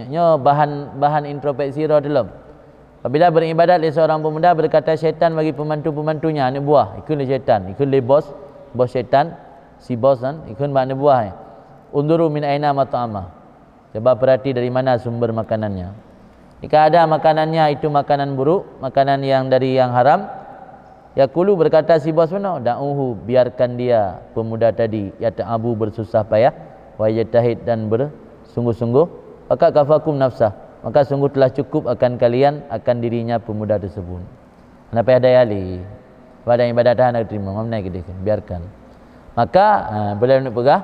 nyo bahan bahan introspeksi roh dalam. Apabila beribadat oleh seorang pemuda berkata syaitan bagi pemantu-pemantunya, ni buah, ikun syaitan, ikun le bos, bos syaitan, si bosan ikut ikun mana buah. Unduru min aina mata'ama. Coba perhati dari mana sumber makanannya. Jika ada makanannya itu makanan buruk, makanan yang dari yang haram, Ya Kulu berkata si bos mana? Da'uhu, biarkan dia pemuda tadi ya ta'abu bersusah payah wa yatahid dan bersungguh-sungguh. Maka kafakum nafsah. Maka sungguh telah cukup akan kalian akan dirinya pemuda tersebut. Kenapa ada ali? Pada ibadah dah nak terima, mam naik dia. Biarkan. Maka ha, boleh nak pegah.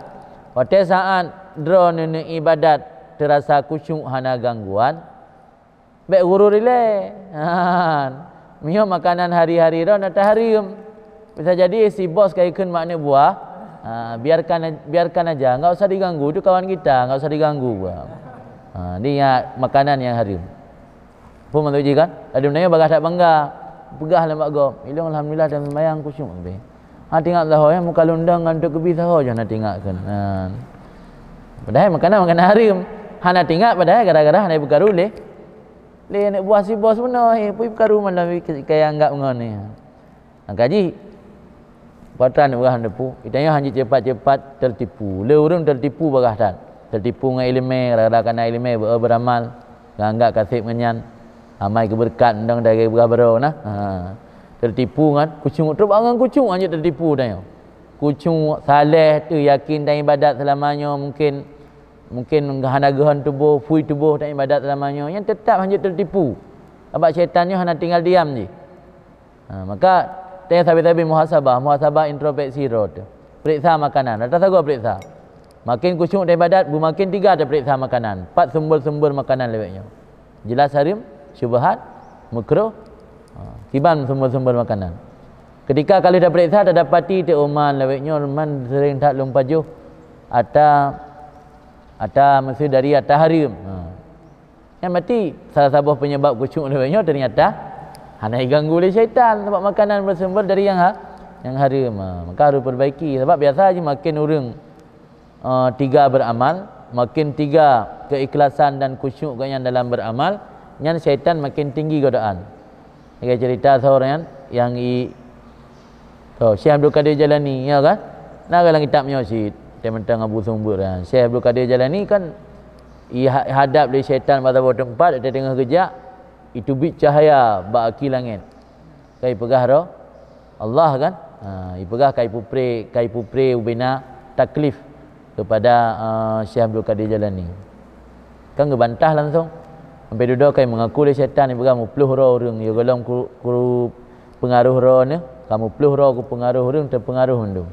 Pada saat drone ni ibadat terasa kusyuk hana gangguan. Baik guru rileks. Ha. Mio makanan hari-hari ron dah nak tahrim. Bisa jadi si bos kaya kan makna buah. Ha, biarkan biarkan aja, enggak usah diganggu. tu kawan kita, enggak usah diganggu. Ha, ini ya, makanan yang harim. Pun mantap je Ada mana yang bagah tak bangga. Pegah lah gop. gom. Ilang Alhamdulillah dan semayang kusyuk. Ha, tengok sahur ya. Muka lundang dengan tu kebi sahur je nak tengokkan. Ha. Padahal makanan makanan harim. Ha, nak tengok padahal gara-gara nak buka rulih. Leh nak buah si bos mana? Eh, pergi buka rumah lah. Kaya anggap mengenai. Angkaji. Ha, Patan nak berah tepu. Kita yang hanya cepat-cepat tertipu. Leh orang tertipu berah tak. Tertipu dengan ilmi. Kadang-kadang kena ilmi beramal. Kaya anggap kasih mengenyan. Amai ha, keberkat undang dari berah berah. Nah. Ha. Tertipu kan. Kucung. Terbang dengan kucung. Hanya tertipu. Tanya. Kucung saleh tu yakin dan ibadat selamanya. Mungkin mungkin gahan-gahan tubuh, fui tubuh dan ibadat selamanya yang tetap hanya tertipu. Abah syaitannya hanya tinggal diam je. Ha, maka tanya sabi-sabi muhasabah, muhasabah introspeksi rot. Periksa makanan, rata sagu periksa. Makin kusyuk dan ibadat, bu makin tiga ada periksa makanan. Empat sumber-sumber makanan lebihnya. Jelas harim, syubhat, mukro, ha, kiban sumber-sumber makanan. Ketika kali dah periksa, ada dapati di Oman lebihnya, Oman sering tak jauh Atau ada mesti dari atah harim Hmm. Ha. Yang mati salah satu penyebab kucing lewanya ternyata hanya diganggu oleh syaitan sebab makanan bersumber dari yang ha? yang haram. Ha. Maka harus perbaiki sebab biasa aja makin orang uh, tiga beramal, makin tiga keikhlasan dan khusyuk yang dalam beramal, yang syaitan makin tinggi godaan. Ada cerita seorang yang yang i Oh, Syekh Abdul jalan Jalani, ya kan? Nah, kalau kitabnya Syed. Tementang Abu Sumbur kan. Syekh Abdul Kadir Jalani kan ha, hadap dari syaitan pada waktu tempat dia tengah kerja itu bit cahaya baki langit. Kai pegah roh Allah kan. Ha, i pegah kayu pupre kayu pupre ubina taklif kepada uh, Syekh Abdul Kadir Jalani. Kan gebantah langsung. Sampai duduk kayu mengaku dari syaitan ni pegah 20 roh orang ya golong ku, pengaruh roh ni. Kamu puluh roh ku pengaruh orang terpengaruh mendung.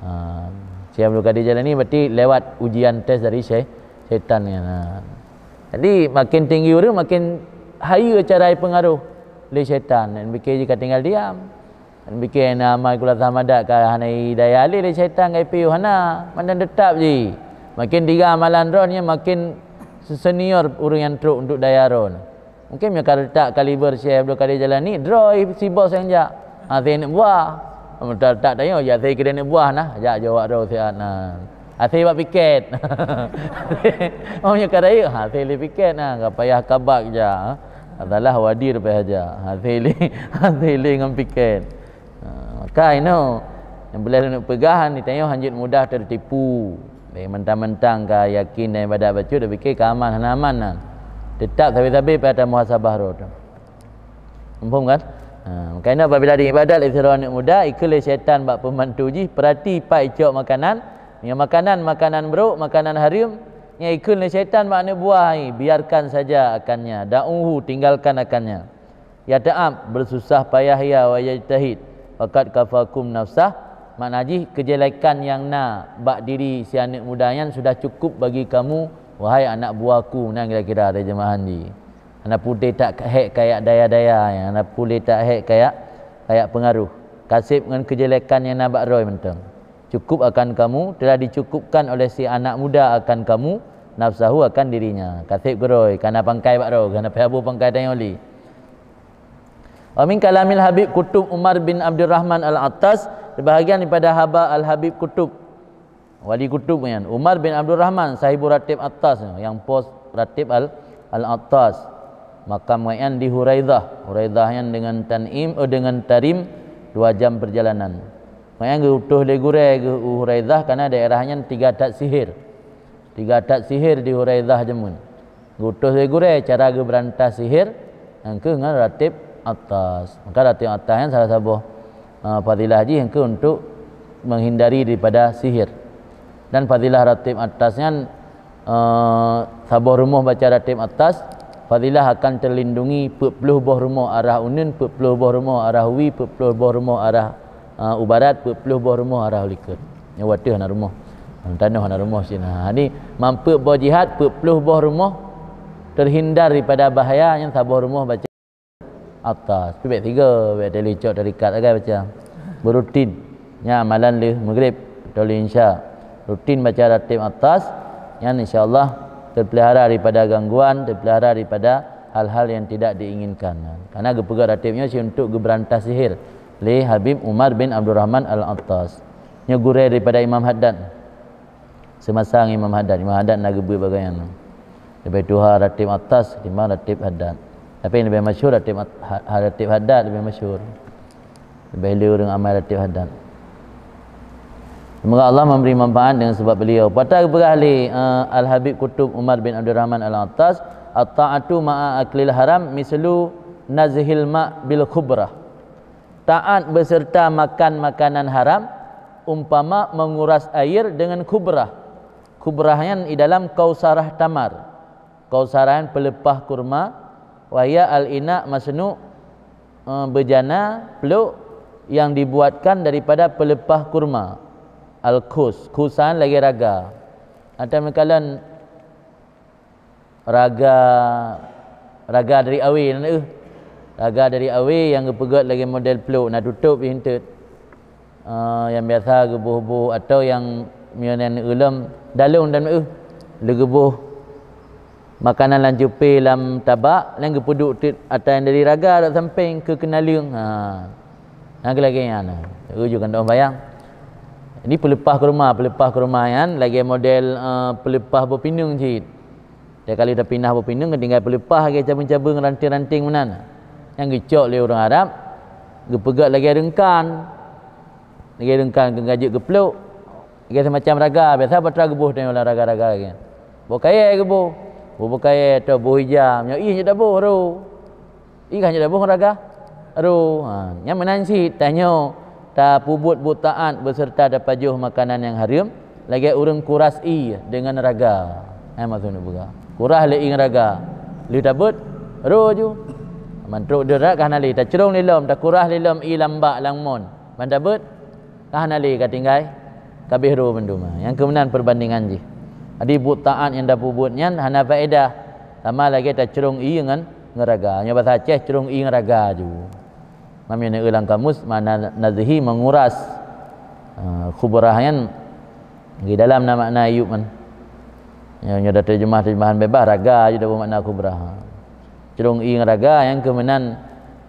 Ha, Si Abdul jalan Jalani berarti lewat ujian test dari syekh syaitan ni. Ha. Jadi makin tinggi orang makin higher cara pengaruh oleh syaitan dan fikir jika tinggal diam. Dan fikir yang amal kula samadat ke hanai daya alih oleh syaitan ke ipi yuhana. Mana tetap je. Makin tiga amalan roh ni makin senior orang yang teruk untuk daya roh Mungkin punya kalau kaliber Syekh Abdul Qadir Jalani, draw si bos yang jak. Ha, saya nak buah tak tak tanya ya saya kira ni buah nah ya jawab dah saya nah Asyik buat piket. Oh, ni kata ya, asyik li piket lah. Tak payah kabak je. Ha. Adalah wadir pun saja. Asyik li, asyik li dengan piket. Ha, maka, you yang boleh nak pegahan, ni tanya hanjit mudah tertipu. Eh, mentang-mentang kah yakin dan pada baca, dah fikir kah aman, aman lah. Tetap sabit-sabit pada muhasabah roh tu. Mumpung kan? Ha, makanya apabila ada ibadat Lepas orang anak muda Ikulah syaitan Bapak pemantu je Perhati Pak icok makanan Yang makanan Makanan beruk Makanan harim Yang ikulah syaitan Bapak anak buah ini. Biarkan saja akannya Da'uhu Tinggalkan akannya Ya ta'ab Bersusah payah ya Wa yajtahid Fakat kafakum nafsah Makna je Kejelekan yang na Bak diri si anak muda yang Sudah cukup bagi kamu Wahai anak buahku nak kira-kira ada jemaah ni. Anda putih tak hek kayak daya-daya yang anda putih tak hek kayak kayak pengaruh. Kasib dengan kejelekan yang nabak roy mentang. Cukup akan kamu telah dicukupkan oleh si anak muda akan kamu nafsahu akan dirinya. Kasib geroy karena pangkai bak roy karena pehabu pangkai dan oli. Wa min kalamil Habib Kutub Umar bin Abdul Rahman Al-Attas Sebahagian daripada Haba Al-Habib Kutub Wali Kutub yang Umar bin Abdul Rahman Sahibu Ratib Attas ya. Yang pos Ratib Al- Al-Attas makam Mu'ayyan di Huraidah. Huraidah yang dengan Tanim oh, dengan Tarim dua jam perjalanan. Mu'ayyan ke utuh di Gure ke Huraidah karena daerahnya tiga tak sihir. Tiga tak sihir di Huraidah jemun. Gutuh di Gure cara ke berantah sihir yang ke dengan ratib atas. Maka ratib atas yang salah satu uh, fadilah haji yang ke untuk menghindari daripada sihir. Dan fadilah ratib atasnya uh, eh, sabah rumah baca ratib atas Fadilah akan terlindungi 40 buah rumah arah Unun, 40 buah rumah arah Hui, 40 buah rumah arah uh, Ubarat, 40 buah rumah arah Lika. Ya wadah anak rumah. Tanah anak rumah sini. Ha, ini mampu buah jihad, 40 buah rumah terhindar daripada bahaya yang sabar rumah baca atas. Tapi tiga, baik dari lecok, dari kat lagi baca. Berutin. Ya amalan leh maghrib. Tolong insya. Rutin baca ratib atas. Yang insya Allah terpelihara daripada gangguan, terpelihara daripada hal-hal yang tidak diinginkan. Karena gepegak ratibnya si untuk geberantas sihir. Li Habib Umar bin Abdul Rahman Al-Attas. Nya gurai daripada Imam Haddad. Semasa Imam Haddad. Imam Haddad nak gebuai bagaimana. Lebih tuha ratib atas, lima ratib Haddad. Tapi yang lebih masyur ratib, ha- ha- ratib Haddad lebih masyur. Lebih lewur dengan amal ratib Haddad. Semoga Allah memberi manfaat dengan sebab beliau. Patah berahli uh, eh, Al-Habib Kutub Umar bin Abdul Rahman Al-Attas. At-ta'atu ma'a aklil haram mislu nazhil ma' bil khubrah. Taat beserta makan makanan haram. Umpama menguras air dengan khubrah. Khubrahnya di dalam kausarah tamar. Kausarahan pelepah kurma. Waya al-ina masnu uh, bejana peluk yang dibuatkan daripada pelepah Kurma. Al-Qus Qusan lagi raga Antara mekalan Raga Raga dari awi eh? Raga dari awi yang kepegat lagi model peluk Nak tutup yang uh, Yang biasa kebuh-buh Atau yang mianan ulam Dalung dan eh? Legebuh Makanan lanjupi dalam tabak Yang kepeduk atau yang dari raga Sampai ke kenalung ha. Ah, nak lagi yang mana Rujukan tak bayang ini pelepah ke rumah, pelepah ke rumah kan. Lagi model uh, pelepah berpindung Cik, Dia kali dah pindah berpindung, tinggal pelepah lagi cabang-cabang dengan ranting-ranting menan. Yang gecok oleh orang Arab. Dia lagi rengkan. Lagi rengkan, gajik kepeluk. Lagi semacam raga. Biasa patra gebuh dengan lah orang raga-raga lagi. Buat kaya gebuh. Buat kaya, tak buh hijam. Ya, ih, dah buh, roh. Ih, kan, tak buh, raga. Roh. Ha. Yang menansi, tanya. Tanya. Tak pubut butaan berserta dapat juh makanan yang harium, lagi urang kuras i dengan raga Eh, maksud ni buka kurah le ing raga li dapat ro ju mantruk dia rak kan ali ta cerung ni lom ta kurah li lom i lambak langmon. mon mandabut kan ali ka tinggal kabeh ro menduma yang kemudian perbandingan ji adi butaan yang dah pubut nyan hana faedah sama lagi tak cerung i dengan ngeraga nya bahasa aceh cerung i ngeraga ju mami ni ulang kamus mana nazhi menguras uh, ha, khubrahnya di dalam nama makna ayub man ya, yang nyoda terjemah terjemahan bebas raga juga bermakna khubrah ha. cerung ing raga yang kemenan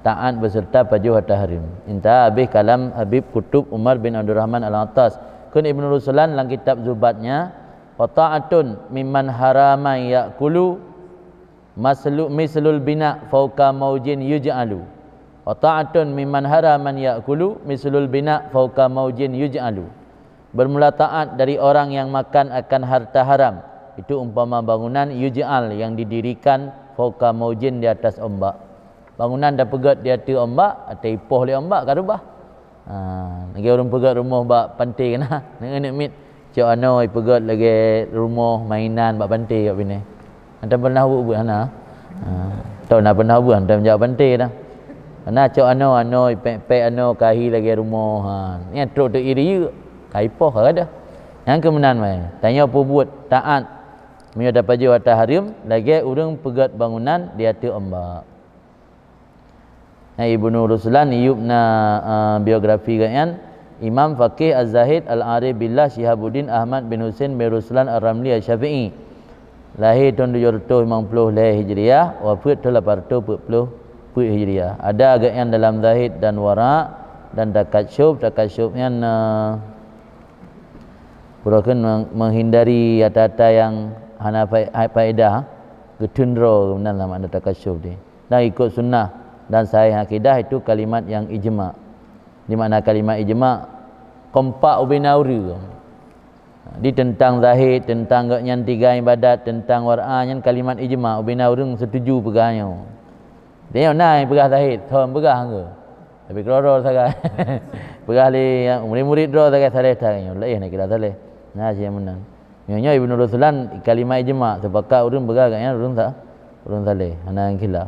taat beserta baju tahrim inta abih kalam habib kutub umar bin abdul rahman al atas kun ibnu rusulan lang kitab zubatnya wa ta'atun mimman harama yaqulu maslu mislul bina fauka maujin yuj'alu wa ta'atun mimman haraman ya'kulu mislul bina fauka maujin yuj'alu bermula taat dari orang yang makan akan harta haram itu umpama bangunan yuj'al yang didirikan fauka maujin di atas ombak bangunan dah pegat di atas ombak atau ipoh di ombak karubah ha lagi orang pegat rumah bak pantai kena nak mit cik ano pegat lagi rumah mainan bak pantai kat bini antam pernah buat buat ana ha, tahu nak pernah buat antam jawab pantai dah Ana cak ano ano pek pek ano kahi lagi rumah. Ha. Ya tro tu iri kaipoh lah ada. Yang kemenan mai. Tanya apa buat taat. Mio dapat jiwa taharim lagi urang pegat bangunan di atu ombak. Nah Ibnu Ruslan iup na uh, biografi kan Imam Faqih Az-Zahid Al-Arif Billah Syihabuddin Ahmad bin Husain bin Ruslan Ar-Ramli Al-Syafi'i. Lahir tahun 750 Hijriah, wafat tahun 840 10 Hijriah. Ya? Ada agaknya dalam zahid dan wara dan dakat syub, dakat syubnya uh, menghindari ada-ada yang hana faedah getundro eh, kemudian dalam anda dakat syub ni. Dan ikut sunnah dan sahih akidah itu kalimat yang ijma. Di mana kalimat ijma? Kompak ubinauri. Di tentang zahid, tentang yang tiga ibadat, tentang yang kalimat ijma ubin ubinaurung setuju pegangnya. Dia yang naik pegah zahid, tuan pegah ke. Tapi kalau roh saka pegah li murid-murid roh saka sare ta yang lain nak kira sare. Nah sia menan. Nyonya Ibnu Ruslan kalimah ijma sebab ka urun pegah kan ya urun tak. Urun sare. Anak yang kila.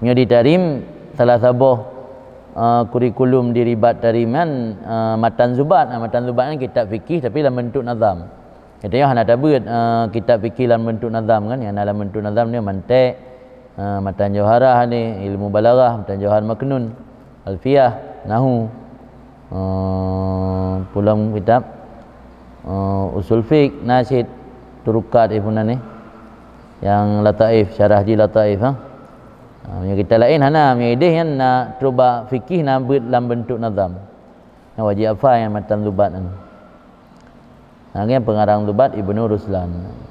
di ditarim salah sabo uh, kurikulum diribat tariman uh, matan zubat matan zubat ni kitab fikih tapi dalam bentuk nazar. kita yang ada buat kita uh, kitab fikih dalam bentuk nazar. kan yang dalam bentuk nazar ni mantek ha, matan johara ni ilmu balaghah matan johar maknun Alfiah, nahu um, pulang kitab uh, usul fiqh nasid turukat ibn ni yang lataif syarah di lataif ha Ha, kita lain hana punya ide yang nak cuba fikih nak dalam bentuk nazam. Yang wajib apa yang matan lubat ni. Ha, pengarang lubat Ibnu Ruslan.